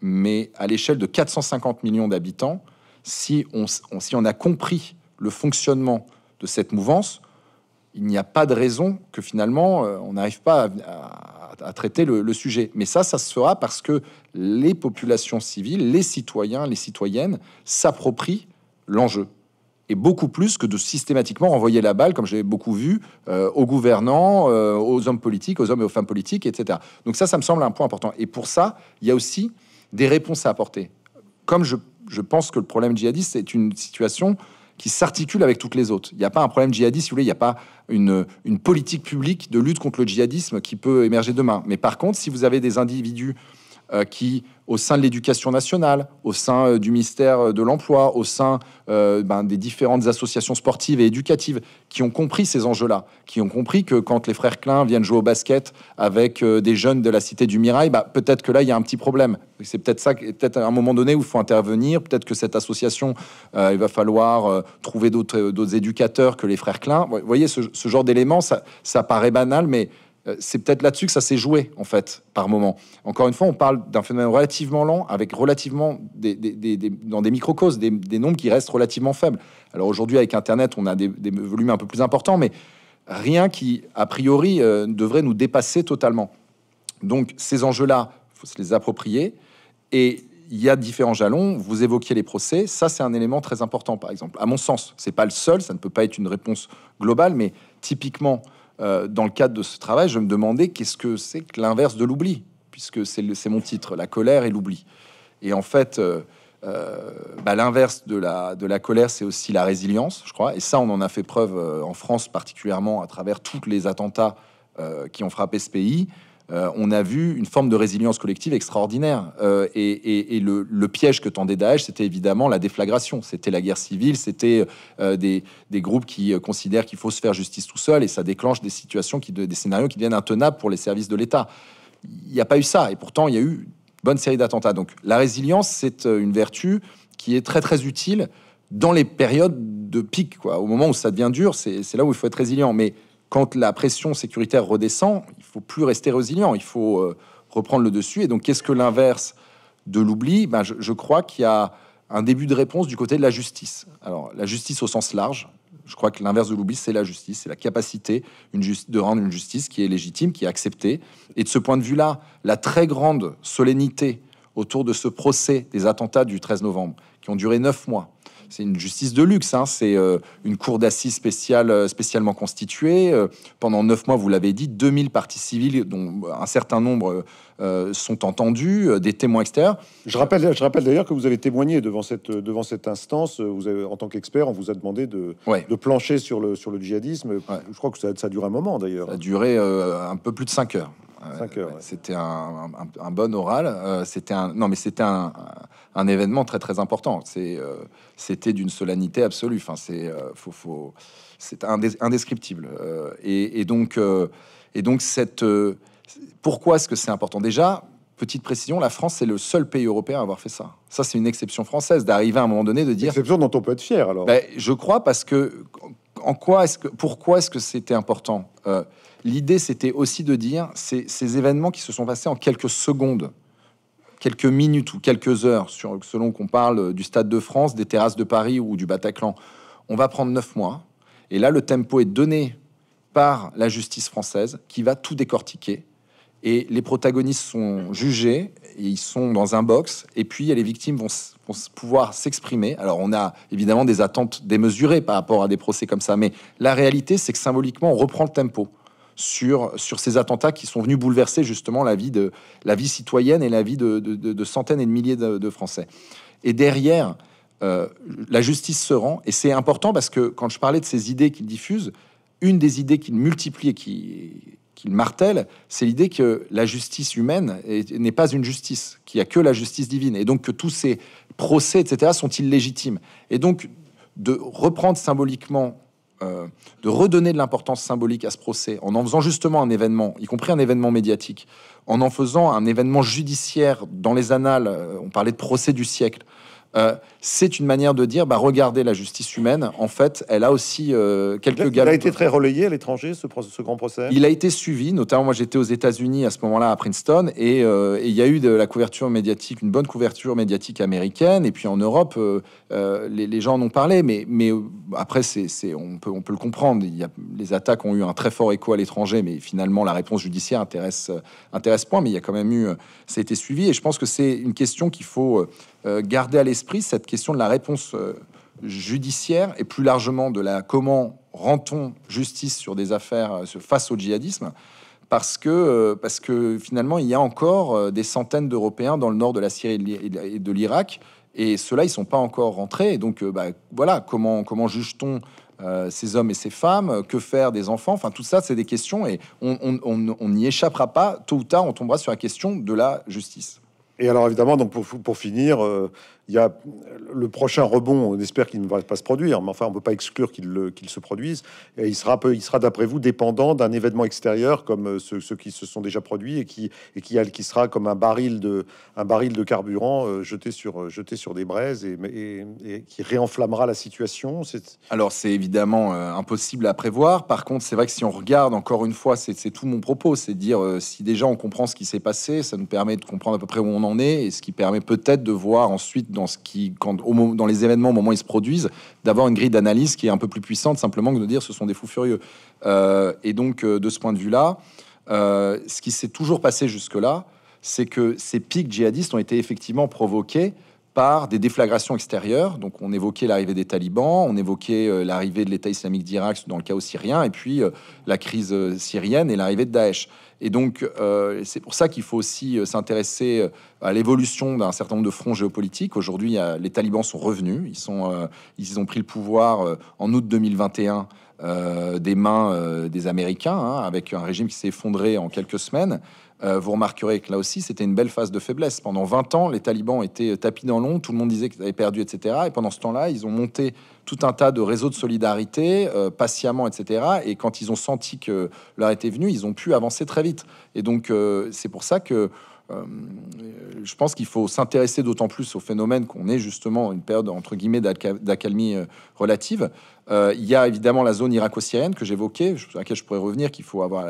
mais à l'échelle de 450 millions d'habitants, si on, a compris le fonctionnement de cette mouvance, il n'y a pas de raison que finalement euh, on n'arrive pas à, traiter le, sujet. Mais ça, ça se fera parce que les populations civiles, les citoyens, les citoyennes s'approprient l'enjeu. Et beaucoup plus que de systématiquement renvoyer la balle, comme j'ai beaucoup vu, euh, aux gouvernants, euh, aux hommes politiques, aux hommes et aux femmes politiques, etc. Donc ça, ça me semble un point important. Et pour ça, il y a aussi des réponses à apporter. Comme je je pense que le problème djihadiste, est une situation qui s'articule avec toutes les autres. Il n'y a pas un problème djihadiste, si il n'y a pas une, politique publique de lutte contre le djihadisme qui peut émerger demain. Mais par contre, si vous avez des individus euh, qui au sein de l'éducation nationale, au sein euh, du ministère euh, de l'Emploi, au sein euh, ben, des différentes associations sportives et éducatives qui ont compris ces enjeux-là, qui ont compris que quand les frères Klein viennent jouer au basket avec des jeunes de la cité du Mirail, bah, peut-être que là, il y a un petit problème. C'est peut-être ça, peut-être à un moment donné où il faut intervenir, peut-être que cette association, il va falloir trouver d'autres éducateurs que les frères Klein. Vous voyez, ce, genre d'éléments, ça paraît banal, mais euh, c'est peut-être là-dessus que ça s'est joué, en fait, par moment. Encore une fois, on parle d'un phénomène relativement lent, avec relativement des, des, des, des dans des des, nombres qui restent relativement faibles. Alors aujourd'hui, avec Internet, on a des, volumes un peu plus importants, mais rien qui, a priori, euh, devrait nous dépasser totalement. Donc ces enjeux-là, il faut se les approprier. Et il y a différents jalons. Vous évoquiez les procès. Ça, c'est un élément très important, par exemple. À mon sens, c'est pas le seul. Ça ne peut pas être une réponse globale, mais typiquement, euh, dans le cadre de ce travail, je me demandais qu'est-ce que c'est que l'inverse de l'oubli, puisque c'est mon titre, la colère et l'oubli. Et en fait, euh, euh, bah, l'inverse de la, de la colère, c'est aussi la résilience, je crois. Et ça, on en a fait preuve en France particulièrement à travers tous les attentats qui ont frappé ce pays. Euh, on a vu une forme de résilience collective extraordinaire. Euh, et, le, piège que tendait Daesh, c'était évidemment la déflagration. C'était la guerre civile, c'était euh, des, groupes qui considèrent qu'il faut se faire justice tout seul, et ça déclenche des situations, qui, des scénarios qui deviennent intenables pour les services de l'État. Il n'y a pas eu ça, et pourtant il y a eu une bonne série d'attentats. Donc la résilience, c'est une vertu qui est très très utile dans les périodes de pic. Au moment où ça devient dur, c'est là où il faut être résilient. Mais quand la pression sécuritaire redescend, il faut plus rester résilient, il faut euh, reprendre le dessus. Et donc, qu'est-ce que l'inverse de l'oubli ben, je, crois qu'il y a un début de réponse du côté de la justice. Alors, la justice au sens large, je crois que l'inverse de l'oubli, c'est la justice, c'est la capacité de rendre une justice qui est légitime, qui est acceptée. Et de ce point de vue-là, la très grande solennité autour de ce procès des attentats du 13 novembre, qui ont duré neuf mois, c'est une justice de luxe. Hein. C'est euh, une cour d'assises spéciale, euh, spécialement constituée. Euh, pendant neuf mois, vous l'avez dit, 2000 parties civiles, dont un certain nombre sont entendus, des témoins extérieurs. Je rappelle, je rappelle d'ailleurs que vous avez témoigné devant cette, devant cette instance. Vous en tant qu'expert, on vous a demandé de, plancher sur le, sur le djihadisme. Je crois que ça, a duré un moment d'ailleurs. Ça a duré un peu plus de cinq heures. C'était un, bon oral. Euh, c'était un non, mais c'était un, événement très très important. C'est euh, c'était d'une solennité absolue. Enfin, c'est euh, faut, faut c'est indescriptible. Et, donc et donc cette pourquoi est-ce que c'est important déjà Petite précision, la France est le seul pays européen à avoir fait ça. Ça c'est une exception française d'arriver à un moment donné de dire. Exception dont on peut être fier alors. Ben, je crois parce que en quoi est-ce que pourquoi est-ce que c'était important L'idée, c'était aussi de dire ces, événements qui se sont passés en quelques secondes, quelques minutes ou quelques heures, selon qu'on parle du Stade de France, des terrasses de Paris ou du Bataclan. On va prendre neuf mois. Et là, le tempo est donné par la justice française qui va tout décortiquer. Et les protagonistes sont jugés, et ils sont dans un box, et puis les victimes vont pouvoir s'exprimer. Alors on a évidemment des attentes démesurées par rapport à des procès comme ça, mais la réalité, c'est que symboliquement, on reprend le tempo sur, ces attentats qui sont venus bouleverser justement la vie, de, la vie citoyenne et la vie de, centaines et de milliers de, Français. Et derrière, euh, la justice se rend, et c'est important parce que quand je parlais de ces idées qu'il diffuse, une des idées qu'il multiplie et qu'il martèle, c'est l'idée que la justice humaine n'est pas une justice, qu'il n'y a que la justice divine, et donc que tous ces procès, etc., sont illégitimes. Et donc, de reprendre symboliquement euh, de redonner de l'importance symbolique à ce procès en en faisant justement un événement, y compris un événement médiatique, en en faisant un événement judiciaire dans les annales. Euh, on parlait de procès du siècle. Euh, c'est une manière de dire, bah, regardez la justice humaine, en fait, elle a aussi euh, quelques il Il a été très relayé à l'étranger, ce, grand procès Il a été suivi, notamment moi j'étais aux États-Unis à ce moment-là, à Princeton, et, il y a eu de la couverture médiatique, une bonne couverture médiatique américaine, et puis en Europe, les, gens en ont parlé, mais, après, c'est, on, peut, le comprendre, les attaques ont eu un très fort écho à l'étranger, mais finalement, la réponse judiciaire intéresse point, mais il y a quand même eu, euh, ça a été suivi. Et je pense que c'est une question qu'il faut euh, euh, garder à l'esprit, cette question de la réponse judiciaire et plus largement de la comment rend-on justice sur des affaires face au djihadisme. Parce que, parce que finalement, il y a encore des centaines d'Européens dans le nord de la Syrie et de l'Irak, et ceux-là, ils sont pas encore rentrés. Et donc, bah, voilà, comment, comment juge-t-on euh, ces hommes et ces femmes euh, Que faire des enfants Enfin, tout ça, c'est des questions et on n'y échappera pas. Tôt ou tard, on tombera sur la question de la justice. Et alors évidemment, donc pour, finir, euh, il y a le prochain rebond, on espère qu'il ne va pas se produire, mais enfin, on ne peut pas exclure qu'il se produise. Et il sera, il sera d'après vous, dépendant d'un événement extérieur comme euh, ceux, qui se sont déjà produits et qui, et qui, qui sera comme un baril de, un baril de carburant euh, jeté, sur, euh, jeté sur des braises et, et qui réenflammera la situation. Alors, c'est évidemment impossible à prévoir. Par contre, c'est vrai que si on regarde, encore une fois, c'est tout mon propos, c'est dire si déjà on comprend ce qui s'est passé, ça nous permet de comprendre à peu près où on en est et ce qui permet peut-être de voir ensuite dans, ce qui, quand, au, dans les événements, au moment où ils se produisent, d'avoir une grille d'analyse qui est un peu plus puissante simplement que de dire ce sont des fous furieux. Euh, et donc, euh, de ce point de vue-là, euh, ce qui s'est toujours passé jusque-là, c'est que ces pics djihadistes ont été effectivement provoqués par des déflagrations extérieures. Donc, on évoquait l'arrivée des talibans, on évoquait l'arrivée de l'État islamique d'Irak dans le chaos syrien, et puis la crise syrienne et l'arrivée de Daesh. Et donc, euh, c'est pour ça qu'il faut aussi euh, s'intéresser euh, à l'évolution d'un certain nombre de fronts géopolitiques. Aujourd'hui, les talibans sont revenus. Ils, ont pris le pouvoir en août 2021 des mains des Américains, hein, avec un régime qui s'est effondré en quelques semaines. Euh, vous remarquerez que là aussi, c'était une belle phase de faiblesse. Pendant 20 ans, les talibans étaient euh, tapis dans l'ombre, tout le monde disait qu'ils avaient perdu, etc. Et pendant ce temps-là, ils ont monté tout un tas de réseaux de solidarité, euh, patiemment, etc. Et quand ils ont senti que l'heure était venue, ils ont pu avancer très vite. Et donc, c'est pour ça que euh, je pense qu'il faut s'intéresser d'autant plus au phénomène qu'on est justement une période entre guillemets d'accalmie euh, relative. Euh, il y a évidemment la zone irako-syrienne que j'évoquais, à laquelle je pourrais revenir, qu'il faut avoir.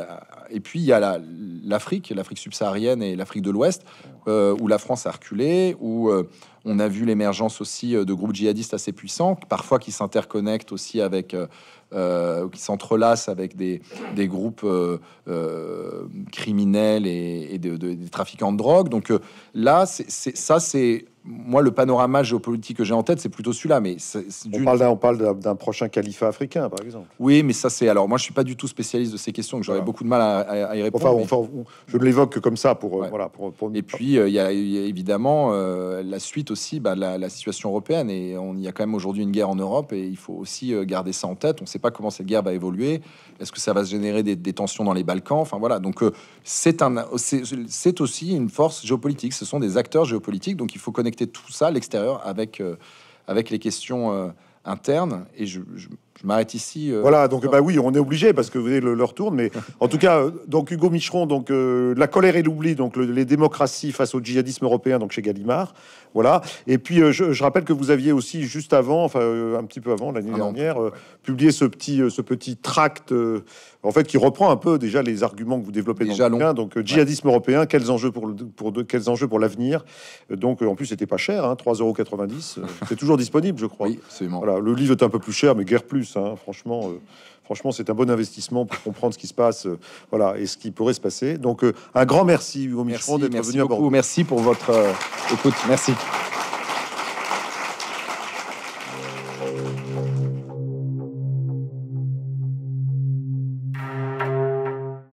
Et puis il y a l'Afrique, l'Afrique subsaharienne et l'Afrique de l'Ouest, où la France a reculé, où on a vu l'émergence aussi de groupes djihadistes assez puissants, parfois qui s'interconnectent aussi avec euh, qui s'entrelacent avec des, groupes euh, euh, criminels et, des trafiquants de drogue. Donc là, c'est ça, c'est moi, le panorama géopolitique que j'ai en tête, c'est plutôt celui-là. Mais c'est, on parle d'un prochain califat africain, par exemple. Oui, mais ça, c'est. Alors, moi, je suis pas du tout spécialiste de ces questions, que j'aurais beaucoup de mal à, y répondre. Enfin, je enfin je l'évoque comme ça pour. Euh, voilà, Et puis, euh, il y, a évidemment euh, la suite aussi, bah, la, situation européenne. Et il y a quand même aujourd'hui une guerre en Europe, et il faut aussi garder ça en tête. On ne sait pas comment cette guerre va évoluer. Est-ce que ça va se générer des, tensions dans les Balkans Enfin, voilà. Donc, c'est, un, c'est aussi une force géopolitique. Ce sont des acteurs géopolitiques, donc il faut connecter tout ça, l'extérieur, avec, euh, avec les questions euh, internes. Et je, m'arrête ici. Euh, voilà, donc bah oui, on est obligé parce que vous voyez, le, leur tourne. Mais *laughs* en tout cas, donc Hugo Micheron, donc la colère et l'oubli, donc les démocraties face au djihadisme européen, donc chez Gallimard. Voilà. Et puis, euh, je, rappelle que vous aviez aussi, juste avant, enfin, euh, un petit peu avant, l'année dernière, euh, publié ce petit, ce petit tract, en fait, qui reprend un peu déjà les arguments que vous développez déjà dans le Donc, djihadisme européen, quels enjeux pour, pour, de, quels enjeux pour l'avenir Donc, en plus, c'était pas cher, hein, 3,90 euros. *laughs* C'est toujours disponible, je crois. Oui, absolument. Voilà, le livre est un peu plus cher, mais guère plus, hein, franchement. Franchement, c'est un bon investissement pour comprendre ce qui se passe euh, voilà, et ce qui pourrait se passer. Donc, euh, un grand merci, Hugo Michon d'être venu beaucoup. Merci pour votre euh, écoute. Merci.